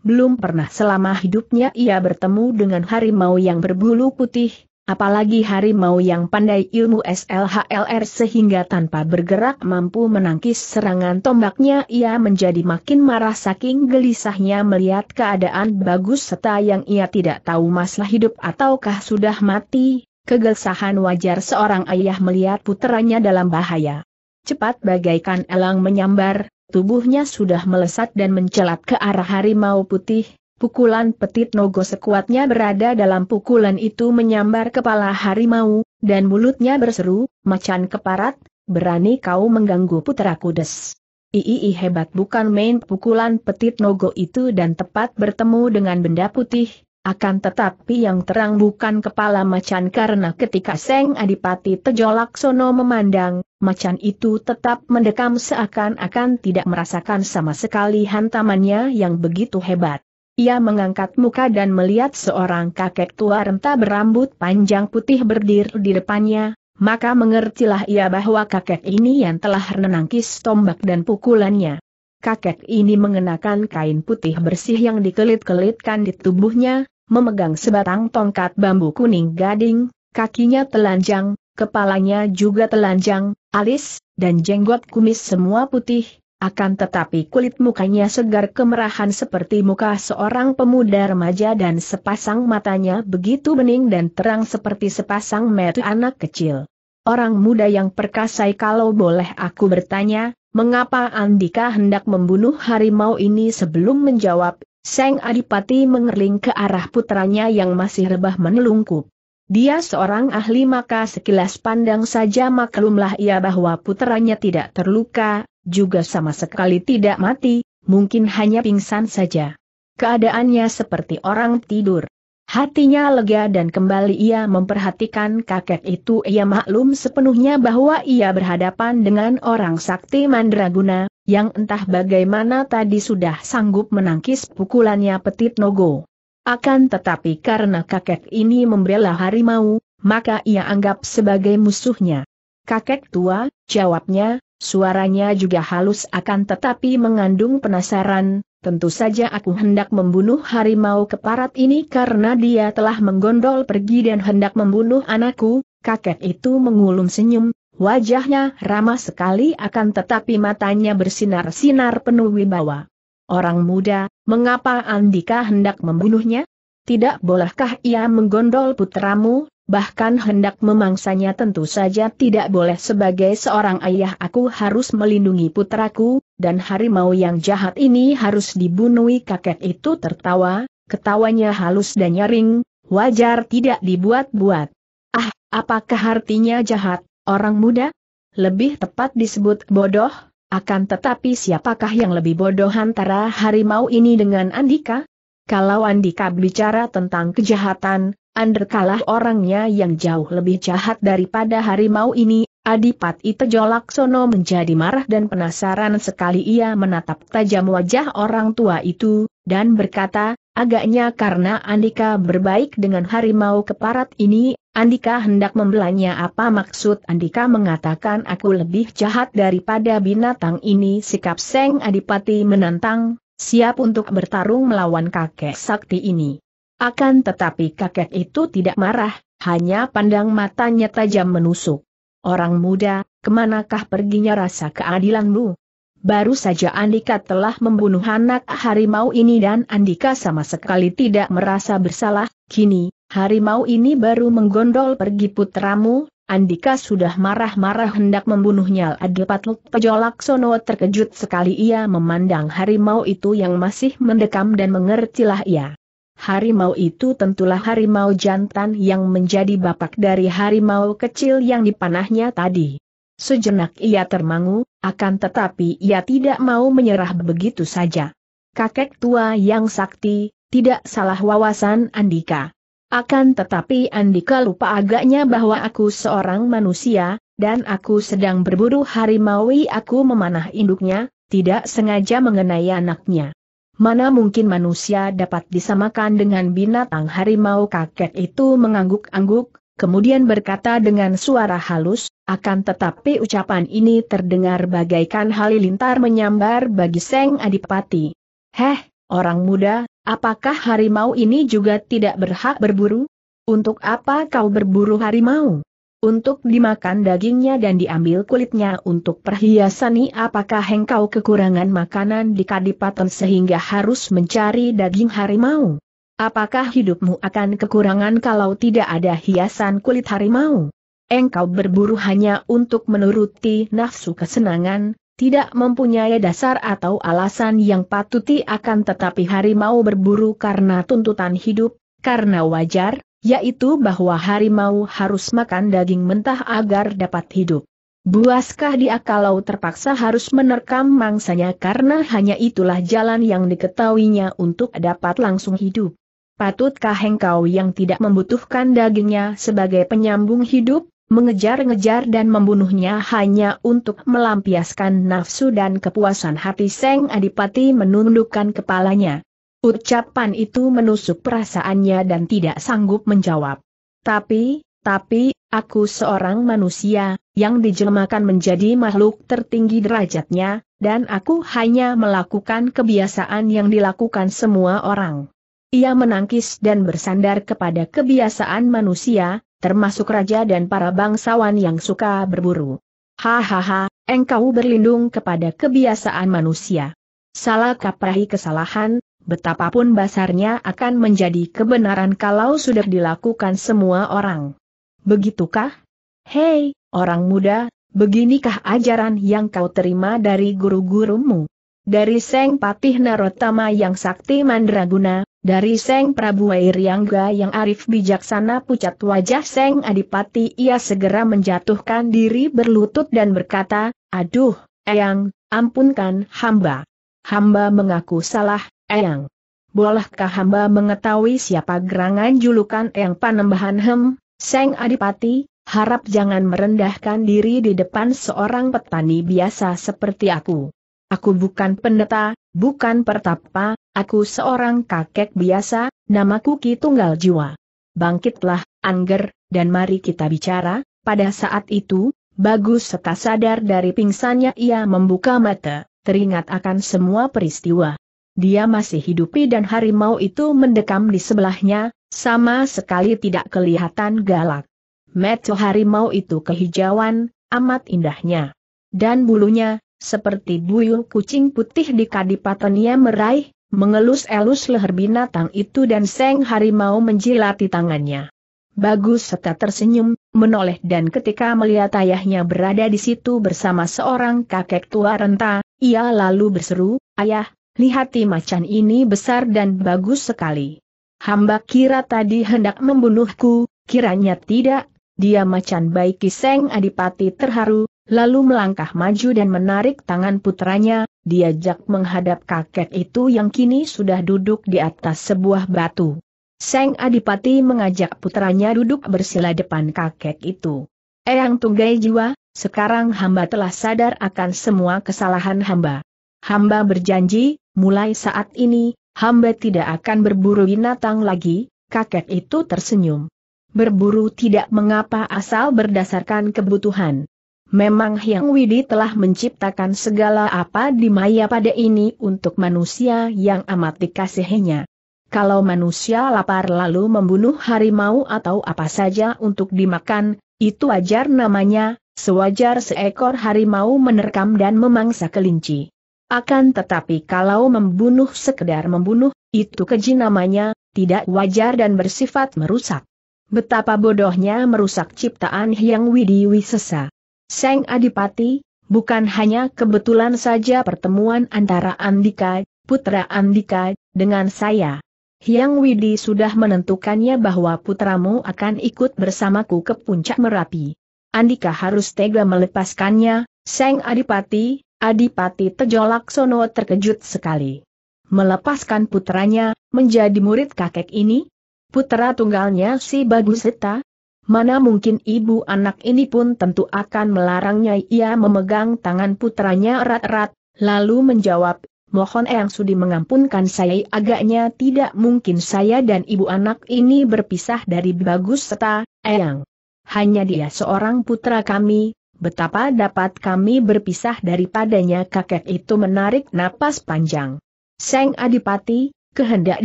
Belum pernah selama hidupnya ia bertemu dengan harimau yang berbulu putih, apalagi harimau yang pandai ilmu SLHLR sehingga tanpa bergerak mampu menangkis serangan tombaknya ia menjadi makin marah saking gelisahnya melihat keadaan bagus serta yang ia tidak tahu masalah hidup ataukah sudah mati, Kegelisahan wajar seorang ayah melihat putranya dalam bahaya. Cepat bagaikan elang menyambar, tubuhnya sudah melesat dan mencelat ke arah harimau putih, pukulan petit nogo sekuatnya berada dalam pukulan itu menyambar kepala harimau, dan mulutnya berseru, macan keparat, berani kau mengganggu putra kudus? Ii hebat bukan main pukulan petit nogo itu dan tepat bertemu dengan benda putih, akan tetapi yang terang bukan kepala macan karena ketika Seng Adipati Tejolaksono memandang, macan itu tetap mendekam seakan-akan tidak merasakan sama sekali hantamannya yang begitu hebat. Ia mengangkat muka dan melihat seorang kakek tua renta berambut panjang putih berdiri di depannya, maka mengertilah ia bahwa kakek ini yang telah menangkis tombak dan pukulannya. Kakek ini mengenakan kain putih bersih yang dikelit-kelitkan di tubuhnya, memegang sebatang tongkat bambu kuning gading, kakinya telanjang, kepalanya juga telanjang, alis, dan jenggot kumis semua putih, akan tetapi kulit mukanya segar kemerahan seperti muka seorang pemuda remaja dan sepasang matanya begitu bening dan terang seperti sepasang mata anak kecil. Orang muda yang perkasai kalau boleh aku bertanya, mengapa Andika hendak membunuh harimau ini sebelum menjawab Seng Adipati mengerling ke arah putranya yang masih rebah menelungkup. Dia seorang ahli maka sekilas pandang saja maklumlah ia bahwa puteranya tidak terluka, juga sama sekali tidak mati, mungkin hanya pingsan saja. Keadaannya seperti orang tidur. Hatinya lega dan kembali ia memperhatikan kakek itu ia maklum sepenuhnya bahwa ia berhadapan dengan orang sakti mandraguna, yang entah bagaimana tadi sudah sanggup menangkis pukulannya Petit Nogo. Akan tetapi karena kakek ini membela harimau, maka ia anggap sebagai musuhnya. Kakek tua, jawabnya, suaranya juga halus akan tetapi mengandung penasaran, tentu saja aku hendak membunuh harimau keparat ini karena dia telah menggondol pergi dan hendak membunuh anakku, kakek itu mengulum senyum, wajahnya ramah sekali akan tetapi matanya bersinar-sinar penuh wibawa. Orang muda, mengapa Andika hendak membunuhnya? Tidak bolehkah ia menggondol putramu, bahkan hendak memangsanya tentu saja tidak boleh sebagai seorang ayah aku harus melindungi putraku, dan harimau yang jahat ini harus dibunuhi kakek itu tertawa, ketawanya halus dan nyaring, wajar tidak dibuat-buat. Ah, apakah artinya jahat, orang muda? Lebih tepat disebut bodoh? Akan tetapi siapakah yang lebih bodoh antara harimau ini dengan Andika? Kalau Andika bicara tentang kejahatan, Anderkalah orangnya yang jauh lebih jahat daripada harimau ini, Adipati Tejolaksono menjadi marah dan penasaran sekali ia menatap tajam wajah orang tua itu, dan berkata, agaknya karena Andika berbaik dengan harimau keparat ini, Andika hendak membelanya apa maksud Andika mengatakan aku lebih jahat daripada binatang ini sikap Seng Adipati menantang, siap untuk bertarung melawan kakek sakti ini. Akan tetapi kakek itu tidak marah, hanya pandang matanya tajam menusuk. Orang muda, kemanakah perginya rasa keadilanmu? Baru saja Andika telah membunuh anak harimau ini dan Andika sama sekali tidak merasa bersalah, kini Harimau ini baru menggondol pergi putramu, Andika sudah marah-marah hendak membunuhnya Adipatut Pejolaksono terkejut sekali ia memandang harimau itu yang masih mendekam dan mengertilah ia. Harimau itu tentulah harimau jantan yang menjadi bapak dari harimau kecil yang dipanahnya tadi. Sejenak ia termangu, akan tetapi ia tidak mau menyerah begitu saja. Kakek tua yang sakti, tidak salah wawasan Andika. Akan tetapi Andika lupa agaknya bahwa aku seorang manusia, dan aku sedang berburu harimaui aku memanah induknya, tidak sengaja mengenai anaknya. Mana mungkin manusia dapat disamakan dengan binatang harimau kakek itu mengangguk-angguk, kemudian berkata dengan suara halus, akan tetapi ucapan ini terdengar bagaikan halilintar menyambar bagi Seng Adipati. Heh, Orang muda, apakah harimau ini juga tidak berhak berburu? Untuk apa kau berburu harimau? Untuk dimakan dagingnya dan diambil kulitnya untuk perhiasani apakah hengkau kekurangan makanan di kadipaten sehingga harus mencari daging harimau? Apakah hidupmu akan kekurangan kalau tidak ada hiasan kulit harimau? Engkau berburu hanya untuk menuruti nafsu kesenangan, tidak mempunyai dasar atau alasan yang patuti akan tetapi harimau berburu karena tuntutan hidup, karena wajar, yaitu bahwa harimau harus makan daging mentah agar dapat hidup. Buaskah dia kalau terpaksa harus menerkam mangsanya karena hanya itulah jalan yang diketahuinya untuk dapat langsung hidup? Patutkah engkau yang tidak membutuhkan dagingnya sebagai penyambung hidup? mengejar-ngejar dan membunuhnya hanya untuk melampiaskan nafsu dan kepuasan hati Seng Adipati menundukkan kepalanya. Ucapan itu menusuk perasaannya dan tidak sanggup menjawab. Tapi, tapi, aku seorang manusia, yang dijelmakan menjadi makhluk tertinggi derajatnya, dan aku hanya melakukan kebiasaan yang dilakukan semua orang. Ia menangkis dan bersandar kepada kebiasaan manusia, termasuk raja dan para bangsawan yang suka berburu. Hahaha, engkau berlindung kepada kebiasaan manusia. Salah kaprahi kesalahan, betapapun basarnya akan menjadi kebenaran kalau sudah dilakukan semua orang. Begitukah? Hei, orang muda, beginikah ajaran yang kau terima dari guru-gurumu? Dari Seng Patih Narotama yang sakti mandraguna, dari Seng Prabu Wairiangga yang arif bijaksana pucat wajah Seng Adipati ia segera menjatuhkan diri berlutut dan berkata, Aduh, Eyang, ampunkan hamba. Hamba mengaku salah, Eyang. Bolehkah hamba mengetahui siapa gerangan julukan Eyang Panembahan Hem, Seng Adipati, harap jangan merendahkan diri di depan seorang petani biasa seperti aku. Aku bukan pendeta, bukan pertapa, aku seorang kakek biasa, namaku Ki Tunggal Jiwa. Bangkitlah, Angger, dan mari kita bicara, pada saat itu, bagus serta sadar dari pingsannya ia membuka mata, teringat akan semua peristiwa. Dia masih hidupi dan harimau itu mendekam di sebelahnya, sama sekali tidak kelihatan galak. Metu harimau itu kehijauan, amat indahnya. Dan bulunya, seperti buyung kucing putih di kadipatennya meraih, mengelus-elus leher binatang itu dan seng harimau menjilati tangannya. Bagus serta tersenyum, menoleh dan ketika melihat ayahnya berada di situ bersama seorang kakek tua renta, ia lalu berseru, Ayah, lihati macan ini besar dan bagus sekali. Hamba kira tadi hendak membunuhku, kiranya tidak, dia macan baik Kiseng Adipati terharu, lalu melangkah maju dan menarik tangan putranya, diajak menghadap kakek itu yang kini sudah duduk di atas sebuah batu. Seng Adipati mengajak putranya duduk bersila depan kakek itu. Eyang Tunggai Jiwa, sekarang hamba telah sadar akan semua kesalahan hamba. Hamba berjanji, mulai saat ini, hamba tidak akan berburu binatang lagi, kakek itu tersenyum. Berburu tidak mengapa asal berdasarkan kebutuhan. Memang Hyang Widi telah menciptakan segala apa di maya pada ini untuk manusia yang amat dikasihinya. Kalau manusia lapar lalu membunuh harimau atau apa saja untuk dimakan, itu wajar namanya, sewajar seekor harimau menerkam dan memangsa kelinci. Akan tetapi kalau membunuh sekedar membunuh, itu keji namanya, tidak wajar dan bersifat merusak. Betapa bodohnya merusak ciptaan Hyang Widi Wisesa. Seng Adipati, bukan hanya kebetulan saja pertemuan antara Andika, putra Andika, dengan saya. Hyang Widi sudah menentukannya bahwa putramu akan ikut bersamaku ke puncak Merapi. Andika harus tega melepaskannya, Seng Adipati, Adipati Tejolaksono terkejut sekali. Melepaskan putranya, menjadi murid kakek ini? Putra tunggalnya si Bagus Heta, Mana mungkin ibu anak ini pun tentu akan melarangnya ia memegang tangan putranya erat-erat, lalu menjawab, mohon Eyang Sudi mengampunkan saya agaknya tidak mungkin saya dan ibu anak ini berpisah dari bagus serta, Eyang. Hanya dia seorang putra kami, betapa dapat kami berpisah daripadanya kakek itu menarik napas panjang. Seng Adipati, kehendak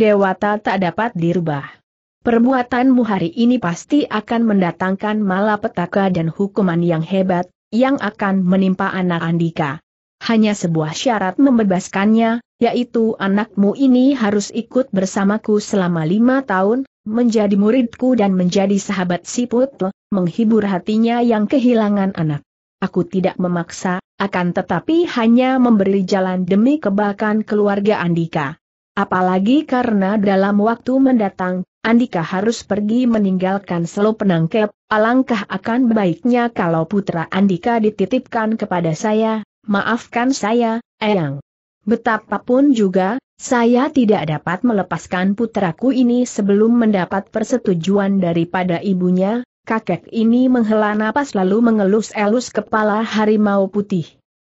dewata tak dapat dirubah. Perbuatanmu hari ini pasti akan mendatangkan malapetaka dan hukuman yang hebat, yang akan menimpa anak Andika. Hanya sebuah syarat membebaskannya, yaitu anakmu ini harus ikut bersamaku selama lima tahun, menjadi muridku dan menjadi sahabat siput, menghibur hatinya yang kehilangan anak. Aku tidak memaksa, akan tetapi hanya memberi jalan demi kebakan keluarga Andika. Apalagi karena dalam waktu mendatang, Andika harus pergi meninggalkan selo penangkep, alangkah akan baiknya kalau putra Andika dititipkan kepada saya, maafkan saya, Eyang. Betapapun juga, saya tidak dapat melepaskan putraku ini sebelum mendapat persetujuan daripada ibunya, kakek ini menghela napas lalu mengelus-elus kepala harimau putih.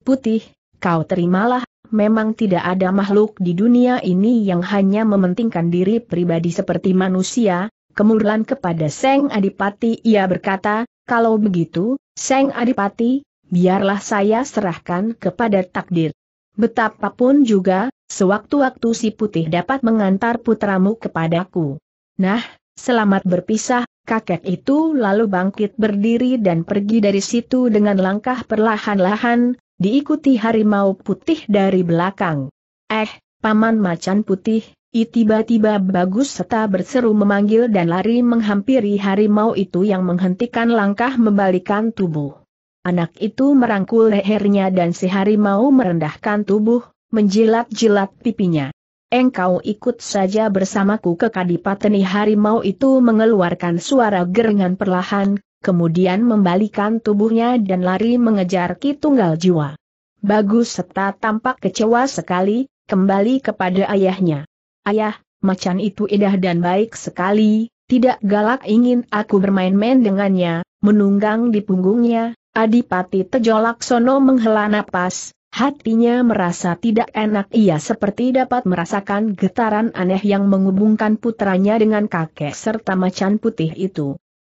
Putih, Kau terimalah, memang tidak ada makhluk di dunia ini yang hanya mementingkan diri pribadi seperti manusia, kemudian kepada Seng Adipati ia berkata, kalau begitu, Seng Adipati, biarlah saya serahkan kepada takdir. Betapapun juga, sewaktu-waktu si putih dapat mengantar putramu kepadaku. Nah, selamat berpisah, kakek itu lalu bangkit berdiri dan pergi dari situ dengan langkah perlahan-lahan, diikuti harimau putih dari belakang. Eh, paman macan putih, i tiba-tiba bagus serta berseru memanggil dan lari menghampiri harimau itu yang menghentikan langkah membalikan tubuh. Anak itu merangkul lehernya dan si harimau merendahkan tubuh, menjilat-jilat pipinya. Engkau ikut saja bersamaku ke kadipateni harimau itu mengeluarkan suara gerengan perlahan, kemudian membalikan tubuhnya dan lari mengejar Ki Tunggal Jiwa. Bagus serta tampak kecewa sekali, kembali kepada ayahnya. Ayah, macan itu indah dan baik sekali, tidak galak ingin aku bermain-main dengannya, menunggang di punggungnya, Adipati Tejolaksono menghela napas, hatinya merasa tidak enak ia seperti dapat merasakan getaran aneh yang menghubungkan putranya dengan kakek serta macan putih itu.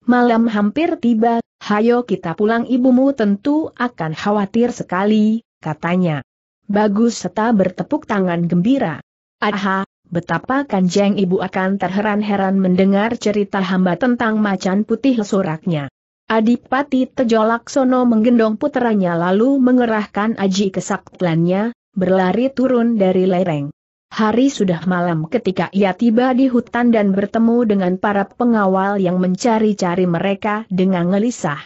Malam hampir tiba, hayo kita pulang ibumu tentu akan khawatir sekali, katanya. Bagus seta bertepuk tangan gembira. Aha, betapa kanjeng ibu akan terheran-heran mendengar cerita hamba tentang macan putih soraknya. Adipati Tejolaksono menggendong puteranya lalu mengerahkan aji kesaktiannya, berlari turun dari lereng. Hari sudah malam ketika ia tiba di hutan dan bertemu dengan para pengawal yang mencari-cari mereka dengan gelisah.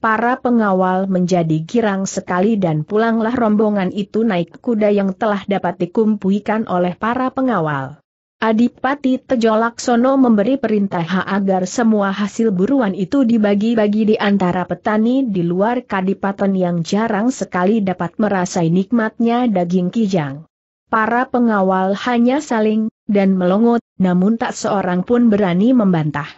Para pengawal menjadi girang sekali dan pulanglah rombongan itu naik kuda yang telah dapat dikumpulkan oleh para pengawal. Adipati Tejolaksono memberi perintah agar semua hasil buruan itu dibagi-bagi di antara petani di luar kadipaten yang jarang sekali dapat merasai nikmatnya daging kijang. Para pengawal hanya saling, dan melongot, namun tak seorang pun berani membantah.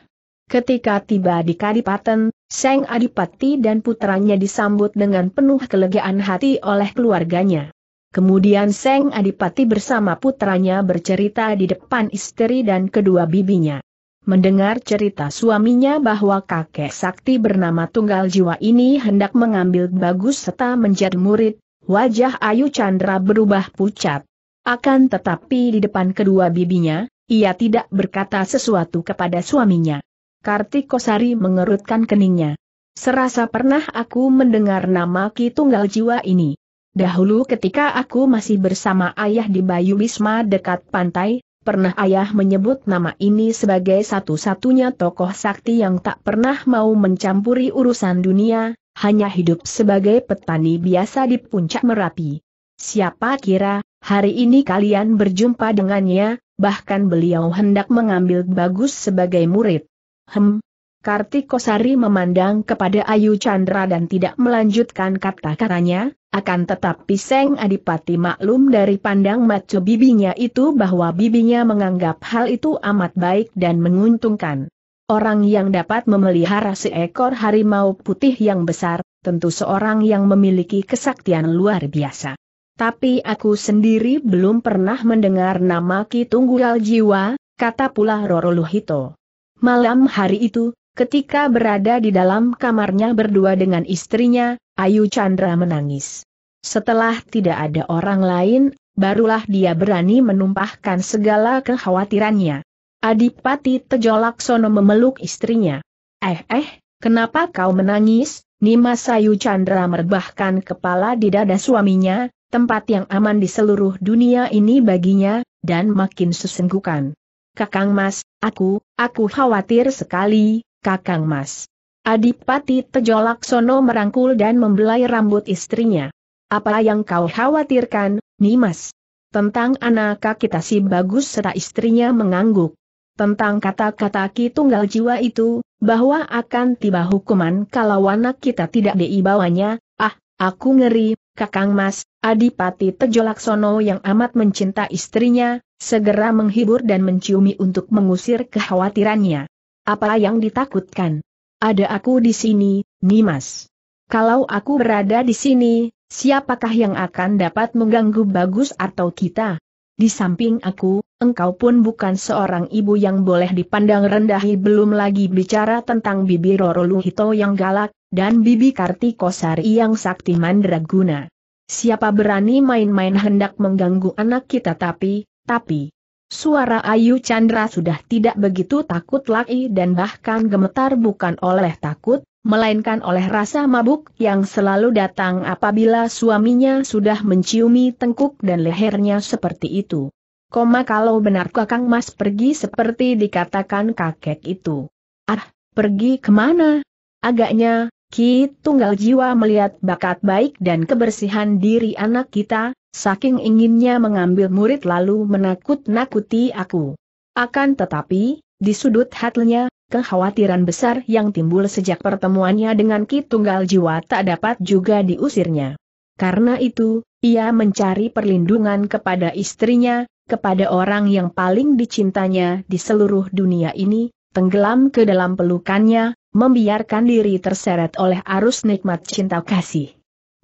Ketika tiba di Kadipaten, Seng Adipati dan putranya disambut dengan penuh kelegaan hati oleh keluarganya. Kemudian Seng Adipati bersama putranya bercerita di depan istri dan kedua bibinya. Mendengar cerita suaminya bahwa kakek sakti bernama Tunggal Jiwa ini hendak mengambil bagus serta menjadi murid, wajah Ayu Chandra berubah pucat. Akan tetapi di depan kedua bibinya, ia tidak berkata sesuatu kepada suaminya. Kartikosari mengerutkan keningnya. Serasa pernah aku mendengar nama Ki Tunggal Jiwa ini. Dahulu ketika aku masih bersama ayah di Bayu Wisma dekat pantai, pernah ayah menyebut nama ini sebagai satu-satunya tokoh sakti yang tak pernah mau mencampuri urusan dunia, hanya hidup sebagai petani biasa di puncak Merapi. Siapa kira, hari ini kalian berjumpa dengannya, bahkan beliau hendak mengambil Bagus sebagai murid. Hem. Kartikosari memandang kepada Ayu Chandra dan tidak melanjutkan kata-katanya, akan tetapi Seng Adipati maklum dari pandang maco bibinya itu bahwa bibinya menganggap hal itu amat baik dan menguntungkan. Orang yang dapat memelihara seekor harimau putih yang besar, tentu seorang yang memiliki kesaktian luar biasa tapi aku sendiri belum pernah mendengar nama Ki Tunggal Jiwa, kata pula Roro Luhito. Malam hari itu, ketika berada di dalam kamarnya berdua dengan istrinya, Ayu Chandra menangis. Setelah tidak ada orang lain, barulah dia berani menumpahkan segala kekhawatirannya. Adipati Tejolaksono memeluk istrinya. Eh eh, kenapa kau menangis? Nima Ayu Chandra merebahkan kepala di dada suaminya, tempat yang aman di seluruh dunia ini baginya, dan makin sesenggukan. Kakang Mas, aku, aku khawatir sekali, Kakang Mas. Adipati Tejolaksono merangkul dan membelai rambut istrinya. Apa yang kau khawatirkan, Nimas? Tentang anak kita si bagus serta istrinya mengangguk. Tentang kata-kata Ki Tunggal Jiwa itu, bahwa akan tiba hukuman kalau anak kita tidak diibawanya. ah, aku ngeri, Kakang Mas, Adipati Tejolaksono yang amat mencinta istrinya, segera menghibur dan menciumi untuk mengusir kekhawatirannya. Apa yang ditakutkan? Ada aku di sini, Nimas. Kalau aku berada di sini, siapakah yang akan dapat mengganggu Bagus atau kita? Di samping aku, engkau pun bukan seorang ibu yang boleh dipandang rendahi belum lagi bicara tentang Bibi Roro Luhito yang galak, dan Bibi Kartikosari yang sakti mandraguna. Siapa berani main-main hendak mengganggu anak kita tapi, tapi... Suara Ayu Chandra sudah tidak begitu takut lagi dan bahkan gemetar bukan oleh takut, melainkan oleh rasa mabuk yang selalu datang apabila suaminya sudah menciumi tengkuk dan lehernya seperti itu. Koma kalau benar kakang mas pergi seperti dikatakan kakek itu. Ah, pergi kemana? Agaknya, Ki Tunggal Jiwa melihat bakat baik dan kebersihan diri anak kita, saking inginnya mengambil murid lalu menakut-nakuti aku. Akan tetapi, di sudut hatinya, kekhawatiran besar yang timbul sejak pertemuannya dengan Ki Tunggal Jiwa tak dapat juga diusirnya. Karena itu, ia mencari perlindungan kepada istrinya, kepada orang yang paling dicintanya di seluruh dunia ini, tenggelam ke dalam pelukannya, membiarkan diri terseret oleh arus nikmat cinta kasih.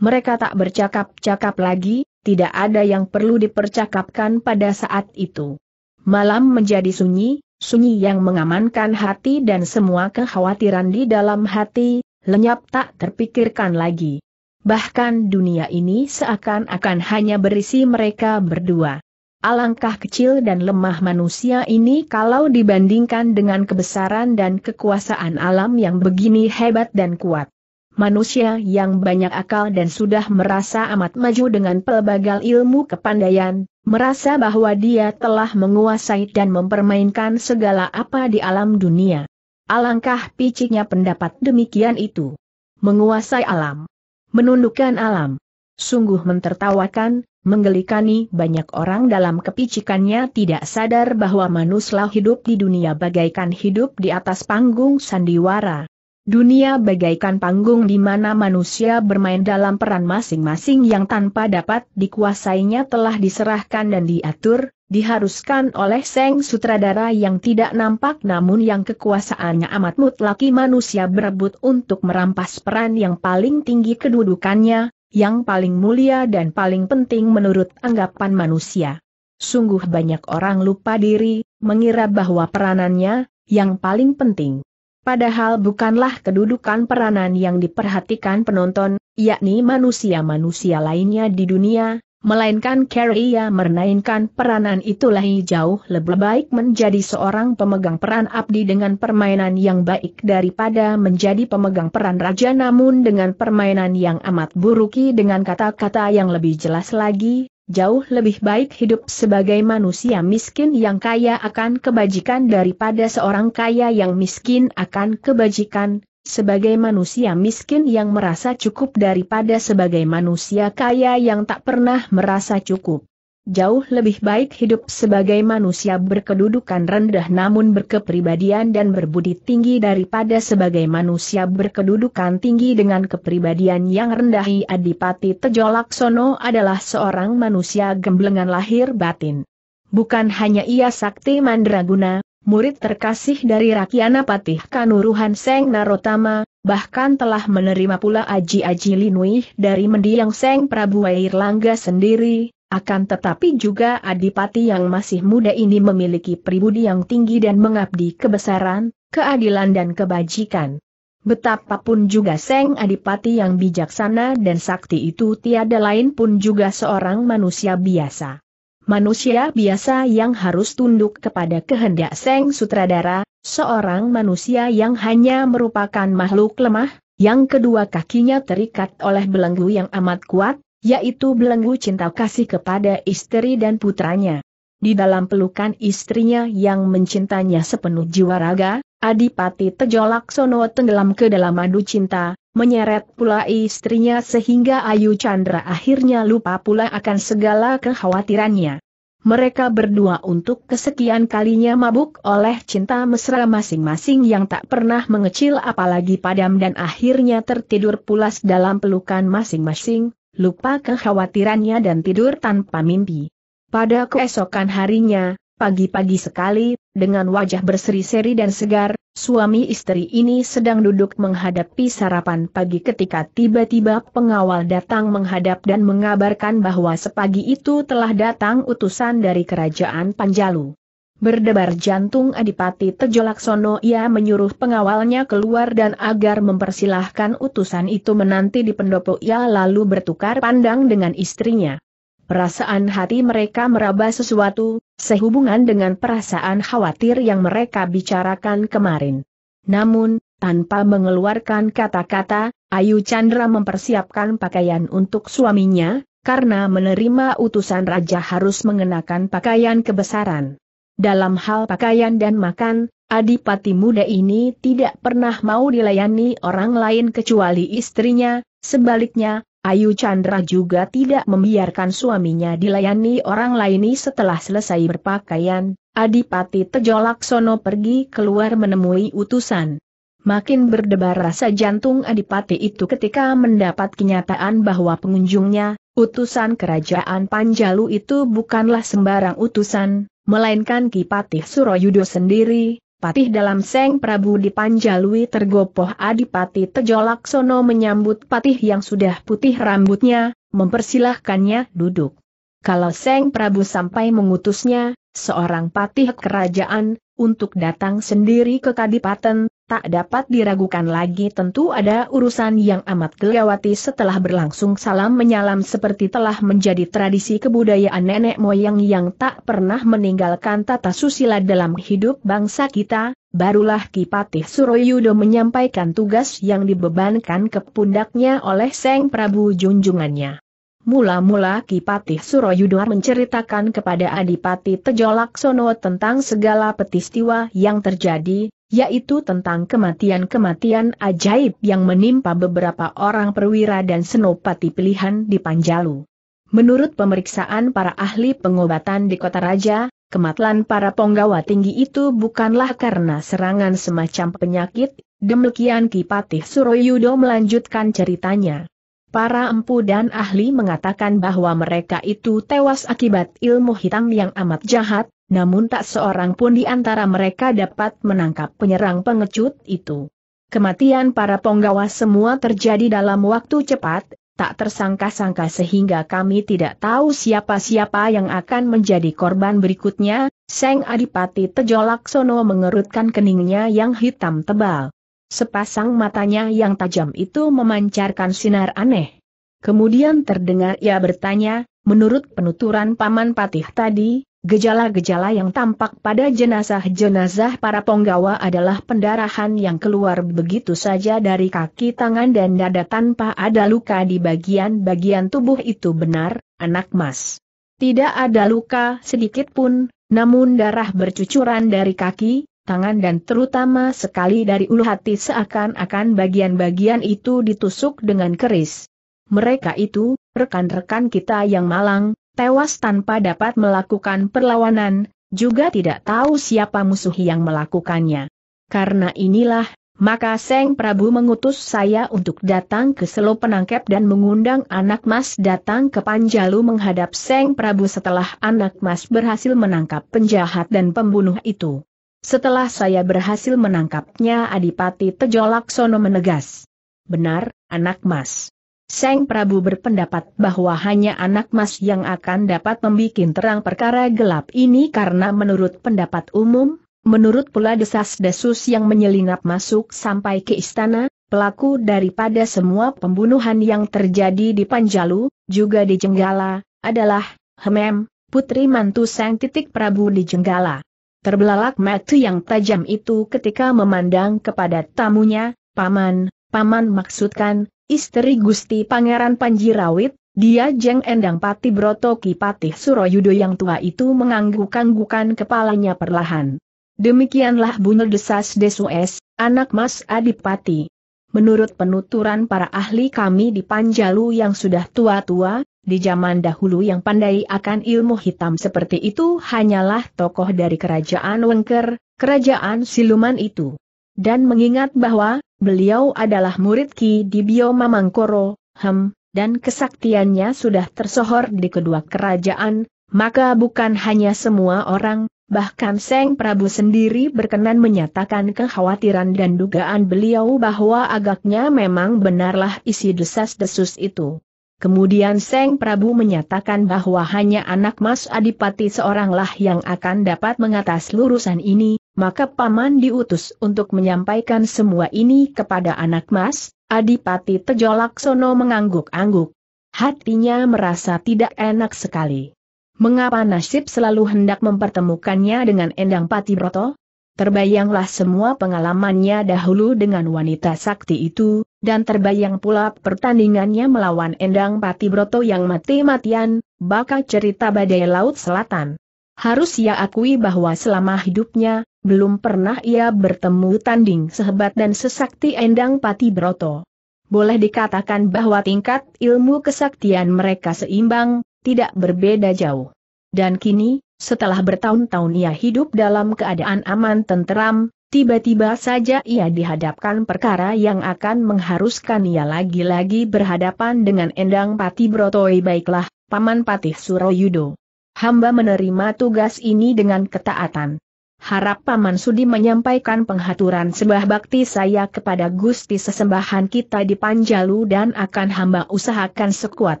Mereka tak bercakap-cakap lagi, tidak ada yang perlu dipercakapkan pada saat itu. Malam menjadi sunyi, sunyi yang mengamankan hati dan semua kekhawatiran di dalam hati, lenyap tak terpikirkan lagi. Bahkan dunia ini seakan-akan hanya berisi mereka berdua. Alangkah kecil dan lemah manusia ini kalau dibandingkan dengan kebesaran dan kekuasaan alam yang begini hebat dan kuat. Manusia yang banyak akal dan sudah merasa amat maju dengan pelbagai ilmu kepandaian, merasa bahwa dia telah menguasai dan mempermainkan segala apa di alam dunia. Alangkah piciknya pendapat demikian itu. Menguasai alam. Menundukkan alam. Sungguh mentertawakan, menggelikani banyak orang dalam kepicikannya tidak sadar bahwa manusia hidup di dunia bagaikan hidup di atas panggung sandiwara. Dunia bagaikan panggung di mana manusia bermain dalam peran masing-masing yang tanpa dapat dikuasainya telah diserahkan dan diatur, diharuskan oleh seng sutradara yang tidak nampak namun yang kekuasaannya amat mutlaki manusia berebut untuk merampas peran yang paling tinggi kedudukannya, yang paling mulia dan paling penting menurut anggapan manusia. Sungguh banyak orang lupa diri, mengira bahwa peranannya, yang paling penting. Padahal bukanlah kedudukan peranan yang diperhatikan penonton, yakni manusia-manusia lainnya di dunia, melainkan Carrie mernainkan peranan itulah jauh lebih baik menjadi seorang pemegang peran abdi dengan permainan yang baik daripada menjadi pemegang peran raja namun dengan permainan yang amat buruki dengan kata-kata yang lebih jelas lagi, jauh lebih baik hidup sebagai manusia miskin yang kaya akan kebajikan daripada seorang kaya yang miskin akan kebajikan, sebagai manusia miskin yang merasa cukup daripada sebagai manusia kaya yang tak pernah merasa cukup. Jauh lebih baik hidup sebagai manusia berkedudukan rendah namun berkepribadian dan berbudi tinggi daripada sebagai manusia berkedudukan tinggi dengan kepribadian yang rendah. Adipati Tejolaksono adalah seorang manusia gemblengan lahir batin. Bukan hanya ia sakti mandraguna, murid terkasih dari Rakyana Patih Kanuruhan Seng Narotama, bahkan telah menerima pula aji-aji linui dari mendiang Seng Prabu Langga sendiri, akan tetapi juga adipati yang masih muda ini memiliki pribudi yang tinggi dan mengabdi kebesaran, keadilan dan kebajikan. Betapapun juga Seng Adipati yang bijaksana dan sakti itu tiada lain pun juga seorang manusia biasa manusia biasa yang harus tunduk kepada kehendak Seng Sutradara, seorang manusia yang hanya merupakan makhluk lemah, yang kedua kakinya terikat oleh belenggu yang amat kuat, yaitu belenggu cinta kasih kepada istri dan putranya. Di dalam pelukan istrinya yang mencintanya sepenuh jiwa raga, Adipati Tejolaksono tenggelam ke dalam madu cinta, menyeret pula istrinya sehingga Ayu Chandra akhirnya lupa pula akan segala kekhawatirannya. Mereka berdua untuk kesekian kalinya mabuk oleh cinta mesra masing-masing yang tak pernah mengecil apalagi padam dan akhirnya tertidur pulas dalam pelukan masing-masing, lupa kekhawatirannya dan tidur tanpa mimpi. Pada keesokan harinya, pagi-pagi sekali, dengan wajah berseri-seri dan segar, Suami istri ini sedang duduk menghadapi sarapan pagi ketika tiba-tiba pengawal datang menghadap dan mengabarkan bahwa sepagi itu telah datang utusan dari kerajaan Panjalu. Berdebar jantung Adipati Tejolaksono ia menyuruh pengawalnya keluar dan agar mempersilahkan utusan itu menanti di pendopo ia lalu bertukar pandang dengan istrinya. Perasaan hati mereka meraba sesuatu, sehubungan dengan perasaan khawatir yang mereka bicarakan kemarin. Namun, tanpa mengeluarkan kata-kata, Ayu Chandra mempersiapkan pakaian untuk suaminya, karena menerima utusan raja harus mengenakan pakaian kebesaran. Dalam hal pakaian dan makan, adipati muda ini tidak pernah mau dilayani orang lain kecuali istrinya, sebaliknya, Ayu Chandra juga tidak membiarkan suaminya dilayani orang lain setelah selesai berpakaian, Adipati Tejo Laksono pergi keluar menemui utusan. Makin berdebar rasa jantung Adipati itu ketika mendapat kenyataan bahwa pengunjungnya, utusan kerajaan Panjalu itu bukanlah sembarang utusan, melainkan Kipatih Suroyudo sendiri, Patih dalam Seng Prabu Dipanjalui tergopoh Adipati Tejo sono menyambut patih yang sudah putih rambutnya, mempersilahkannya duduk. Kalau Seng Prabu sampai mengutusnya, seorang patih kerajaan, untuk datang sendiri ke Kadipaten, tak dapat diragukan lagi tentu ada urusan yang amat kelewati setelah berlangsung salam menyalam seperti telah menjadi tradisi kebudayaan nenek moyang yang tak pernah meninggalkan tata susila dalam hidup bangsa kita, barulah Kipatih Suroyudo menyampaikan tugas yang dibebankan ke pundaknya oleh Seng Prabu Junjungannya. Mula-mula Kipatih Suroyudo menceritakan kepada Adipati Tejolaksono tentang segala petistiwa yang terjadi, yaitu tentang kematian-kematian ajaib yang menimpa beberapa orang perwira dan senopati pilihan di Panjalu. Menurut pemeriksaan para ahli pengobatan di Kota Raja, kematian para penggawa tinggi itu bukanlah karena serangan semacam penyakit, demikian Kipatih Suroyudo melanjutkan ceritanya. Para empu dan ahli mengatakan bahwa mereka itu tewas akibat ilmu hitam yang amat jahat, namun tak seorang pun di antara mereka dapat menangkap penyerang pengecut itu. Kematian para penggawa semua terjadi dalam waktu cepat, tak tersangka-sangka sehingga kami tidak tahu siapa-siapa yang akan menjadi korban berikutnya, Seng Adipati Tejolaksono mengerutkan keningnya yang hitam tebal. Sepasang matanya yang tajam itu memancarkan sinar aneh. Kemudian terdengar ia bertanya, menurut penuturan Paman Patih tadi, Gejala-gejala yang tampak pada jenazah-jenazah para penggawa adalah pendarahan yang keluar begitu saja dari kaki tangan dan dada tanpa ada luka di bagian-bagian tubuh itu benar, anak mas. Tidak ada luka sedikit pun, namun darah bercucuran dari kaki, tangan dan terutama sekali dari ulu hati seakan-akan bagian-bagian itu ditusuk dengan keris. Mereka itu, rekan-rekan kita yang malang, tewas tanpa dapat melakukan perlawanan, juga tidak tahu siapa musuh yang melakukannya. Karena inilah, maka Seng Prabu mengutus saya untuk datang ke Selo Penangkep dan mengundang anak mas datang ke Panjalu menghadap Seng Prabu setelah anak mas berhasil menangkap penjahat dan pembunuh itu. Setelah saya berhasil menangkapnya Adipati Tejolaksono menegas. Benar, anak mas. Seng Prabu berpendapat bahwa hanya anak mas yang akan dapat membuat terang perkara gelap ini karena menurut pendapat umum, menurut pula desas-desus yang menyelinap masuk sampai ke istana, pelaku daripada semua pembunuhan yang terjadi di Panjalu, juga di Jenggala, adalah, Hemem, putri mantu Seng Titik Prabu di Jenggala. Terbelalak mata yang tajam itu ketika memandang kepada tamunya, Paman, Paman maksudkan, Istri Gusti Pangeran Panjirawit, dia Jeng Endang Pati Broto Kipatih Suroyudo yang tua itu mengangguk-anggukan kepalanya perlahan. Demikianlah bunyi desas desues, anak Mas Adipati. Menurut penuturan para ahli kami di Panjalu yang sudah tua-tua, di zaman dahulu yang pandai akan ilmu hitam seperti itu hanyalah tokoh dari kerajaan Wengker, kerajaan siluman itu. Dan mengingat bahwa, Beliau adalah murid Ki di Dibio Mamangkoro, Hem, dan kesaktiannya sudah tersohor di kedua kerajaan, maka bukan hanya semua orang, bahkan Seng Prabu sendiri berkenan menyatakan kekhawatiran dan dugaan beliau bahwa agaknya memang benarlah isi desas-desus itu. Kemudian Seng Prabu menyatakan bahwa hanya anak Mas Adipati seoranglah yang akan dapat mengatasi lurusan ini, maka paman diutus untuk menyampaikan semua ini kepada anak mas, Adipati Tejolaksono mengangguk-angguk. Hatinya merasa tidak enak sekali. Mengapa nasib selalu hendak mempertemukannya dengan Endang Pati Broto? Terbayanglah semua pengalamannya dahulu dengan wanita sakti itu, dan terbayang pula pertandingannya melawan Endang Pati Broto yang mati-matian, bakal cerita badai Laut Selatan. Harus ia akui bahwa selama hidupnya, belum pernah ia bertemu tanding sehebat dan sesakti Endang Pati Broto. Boleh dikatakan bahwa tingkat ilmu kesaktian mereka seimbang, tidak berbeda jauh. Dan kini, setelah bertahun-tahun ia hidup dalam keadaan aman tenteram, tiba-tiba saja ia dihadapkan perkara yang akan mengharuskan ia lagi-lagi berhadapan dengan Endang Pati Broto. baiklah, Paman Patih Suroyudo hamba menerima tugas ini dengan ketaatan. Harap Paman Sudi menyampaikan penghaturan sembah bakti saya kepada Gusti sesembahan kita di Panjalu dan akan hamba usahakan sekuat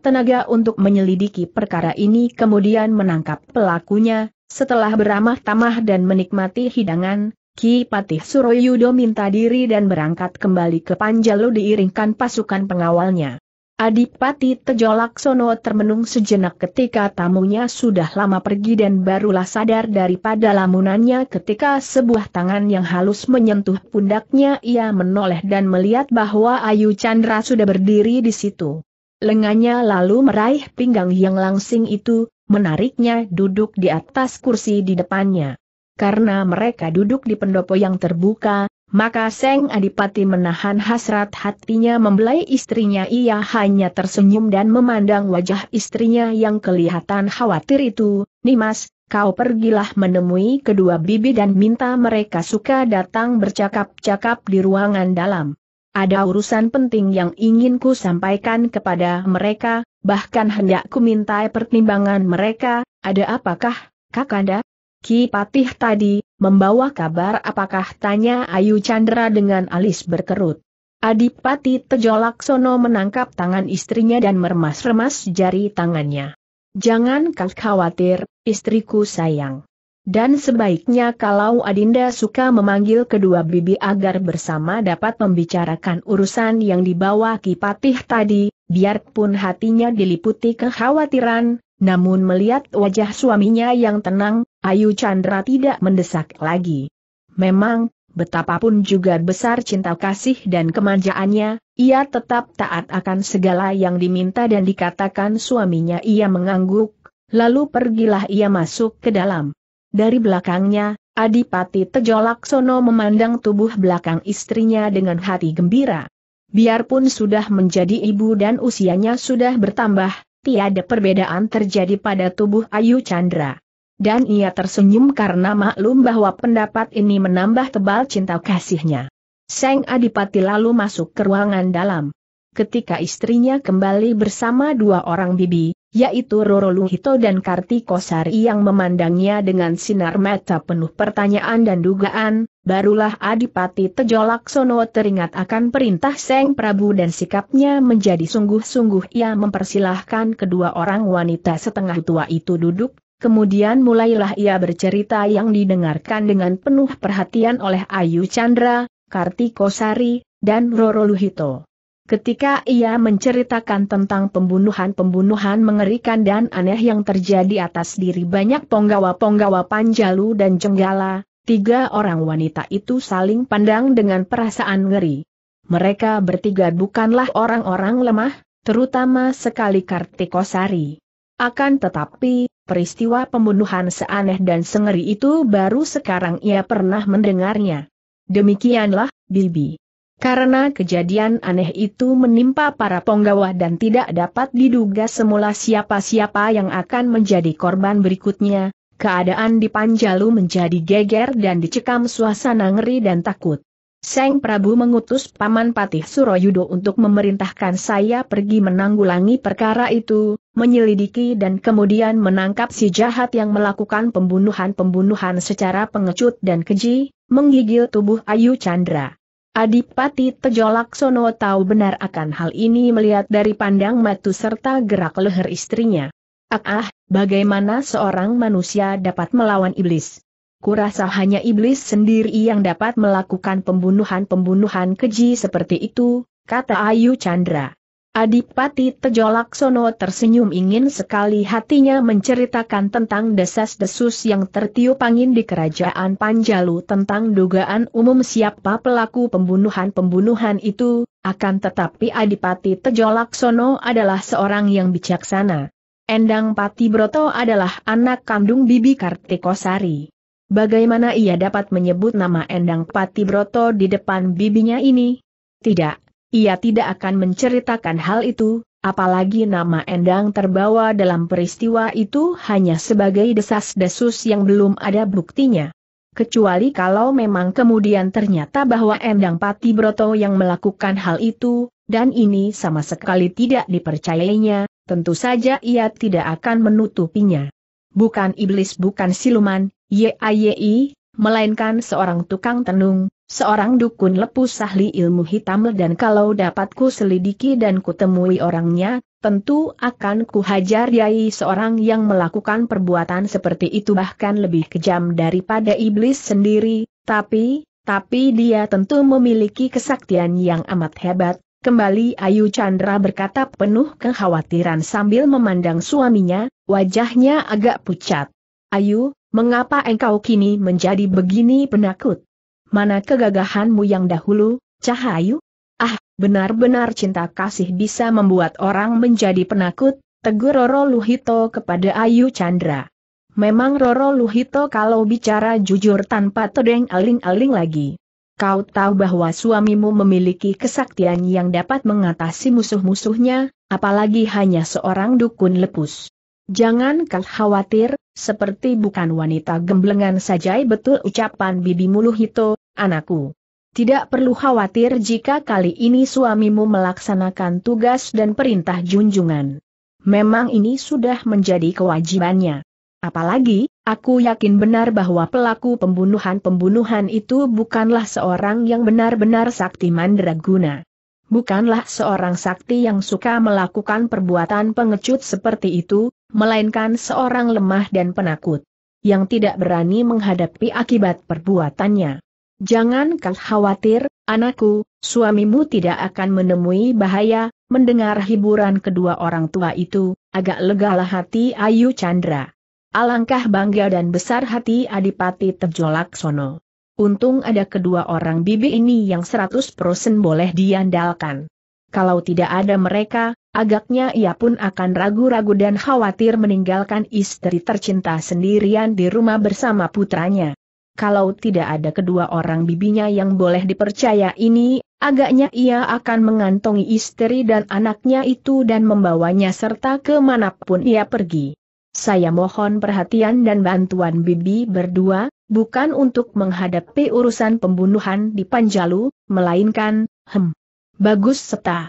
tenaga untuk menyelidiki perkara ini kemudian menangkap pelakunya, setelah beramah tamah dan menikmati hidangan, Ki Patih Suroyudo minta diri dan berangkat kembali ke Panjalu diiringkan pasukan pengawalnya. Adipati Tejolaksono termenung sejenak ketika tamunya sudah lama pergi dan barulah sadar daripada lamunannya ketika sebuah tangan yang halus menyentuh pundaknya ia menoleh dan melihat bahwa Ayu Chandra sudah berdiri di situ. Lengannya lalu meraih pinggang yang langsing itu, menariknya duduk di atas kursi di depannya. Karena mereka duduk di pendopo yang terbuka, maka Seng Adipati menahan hasrat hatinya membelai istrinya ia hanya tersenyum dan memandang wajah istrinya yang kelihatan khawatir itu, Nimas, kau pergilah menemui kedua bibi dan minta mereka suka datang bercakap-cakap di ruangan dalam. Ada urusan penting yang ingin ku sampaikan kepada mereka, bahkan hendak ku mintai pertimbangan mereka, ada apakah, Kakanda? Ki Patih tadi, Membawa kabar apakah tanya Ayu Chandra dengan alis berkerut. Adipati Tejolaksono menangkap tangan istrinya dan meremas remas jari tangannya. Jangan kau khawatir, istriku sayang. Dan sebaiknya kalau Adinda suka memanggil kedua bibi agar bersama dapat membicarakan urusan yang dibawa Kipatih tadi, biarpun hatinya diliputi kekhawatiran, namun melihat wajah suaminya yang tenang, Ayu Chandra tidak mendesak lagi. Memang, betapapun juga besar cinta kasih dan kemanjaannya, ia tetap taat akan segala yang diminta dan dikatakan suaminya ia mengangguk, lalu pergilah ia masuk ke dalam. Dari belakangnya, Adipati Tejolaksono memandang tubuh belakang istrinya dengan hati gembira. Biarpun sudah menjadi ibu dan usianya sudah bertambah, tiada perbedaan terjadi pada tubuh Ayu Chandra. Dan ia tersenyum karena maklum bahwa pendapat ini menambah tebal cinta kasihnya. Seng Adipati lalu masuk ke ruangan dalam. Ketika istrinya kembali bersama dua orang bibi, yaitu Roro Luhito dan Kartikosari yang memandangnya dengan sinar mata penuh pertanyaan dan dugaan, barulah Adipati Tejolaksono teringat akan perintah Seng Prabu dan sikapnya menjadi sungguh-sungguh ia mempersilahkan kedua orang wanita setengah tua itu duduk, Kemudian mulailah ia bercerita yang didengarkan dengan penuh perhatian oleh Ayu Chandra, Kartikosari, dan Roro Luhito. Ketika ia menceritakan tentang pembunuhan-pembunuhan mengerikan dan aneh yang terjadi atas diri banyak penggawa-penggawa Panjalu dan Jenggala, tiga orang wanita itu saling pandang dengan perasaan ngeri. Mereka bertiga bukanlah orang-orang lemah, terutama sekali Kartikosari. Akan tetapi, peristiwa pembunuhan seaneh dan sengeri itu baru sekarang ia pernah mendengarnya. Demikianlah, Bibi. Karena kejadian aneh itu menimpa para penggawa dan tidak dapat diduga semula siapa-siapa yang akan menjadi korban berikutnya, keadaan di Panjalu menjadi geger dan dicekam suasana ngeri dan takut. Seng Prabu mengutus Paman Patih Suroyudo untuk memerintahkan saya pergi menanggulangi perkara itu, menyelidiki dan kemudian menangkap si jahat yang melakukan pembunuhan-pembunuhan secara pengecut dan keji, menggigil tubuh Ayu Chandra. Adipati Tejolaksono tahu benar akan hal ini melihat dari pandang matu serta gerak leher istrinya. Ah ah, bagaimana seorang manusia dapat melawan iblis? kurasa hanya iblis sendiri yang dapat melakukan pembunuhan-pembunuhan keji seperti itu, kata Ayu Chandra. Adipati Tejolaksono tersenyum ingin sekali hatinya menceritakan tentang desas-desus yang tertiup angin di kerajaan Panjalu tentang dugaan umum siapa pelaku pembunuhan-pembunuhan itu, akan tetapi Adipati Tejolaksono adalah seorang yang bijaksana. Endang Pati Broto adalah anak kandung Bibi Kartikosari. Bagaimana ia dapat menyebut nama Endang Pati Broto di depan bibinya ini? Tidak, ia tidak akan menceritakan hal itu, apalagi nama Endang terbawa dalam peristiwa itu hanya sebagai desas-desus yang belum ada buktinya. Kecuali kalau memang kemudian ternyata bahwa Endang Pati Broto yang melakukan hal itu, dan ini sama sekali tidak dipercayainya, tentu saja ia tidak akan menutupinya. Bukan iblis bukan siluman, YAYI, melainkan seorang tukang tenung, seorang dukun lepuh sahli ilmu hitam dan kalau dapatku selidiki dan kutemui orangnya, tentu akan kuhajar yai seorang yang melakukan perbuatan seperti itu bahkan lebih kejam daripada iblis sendiri, tapi, tapi dia tentu memiliki kesaktian yang amat hebat, Kembali Ayu Chandra berkata penuh kekhawatiran sambil memandang suaminya, wajahnya agak pucat. Ayu, Mengapa engkau kini menjadi begini penakut? Mana kegagahanmu yang dahulu, Cahayu? Ah, benar-benar cinta kasih bisa membuat orang menjadi penakut, tegur Roro Luhito kepada Ayu Chandra. Memang Roro Luhito kalau bicara jujur tanpa tedeng aling-aling lagi. Kau tahu bahwa suamimu memiliki kesaktian yang dapat mengatasi musuh-musuhnya, apalagi hanya seorang dukun lepus. Jangan kau khawatir, seperti bukan wanita gemblengan saja betul ucapan Bibi Muluhito, anakku. Tidak perlu khawatir jika kali ini suamimu melaksanakan tugas dan perintah junjungan. Memang ini sudah menjadi kewajibannya. Apalagi, aku yakin benar bahwa pelaku pembunuhan-pembunuhan itu bukanlah seorang yang benar-benar sakti mandraguna. Bukanlah seorang sakti yang suka melakukan perbuatan pengecut seperti itu, melainkan seorang lemah dan penakut, yang tidak berani menghadapi akibat perbuatannya. Jangan kau khawatir, anakku, suamimu tidak akan menemui bahaya, mendengar hiburan kedua orang tua itu, agak legalah hati Ayu Chandra. Alangkah bangga dan besar hati Adipati terjolak Sono. Untung ada kedua orang bibi ini yang 100% boleh diandalkan. Kalau tidak ada mereka, agaknya ia pun akan ragu-ragu dan khawatir meninggalkan istri tercinta sendirian di rumah bersama putranya. Kalau tidak ada kedua orang bibinya yang boleh dipercaya ini, agaknya ia akan mengantongi istri dan anaknya itu dan membawanya serta kemanapun ia pergi. Saya mohon perhatian dan bantuan bibi berdua, bukan untuk menghadapi urusan pembunuhan di Panjalu, melainkan, hem, Bagus Seta.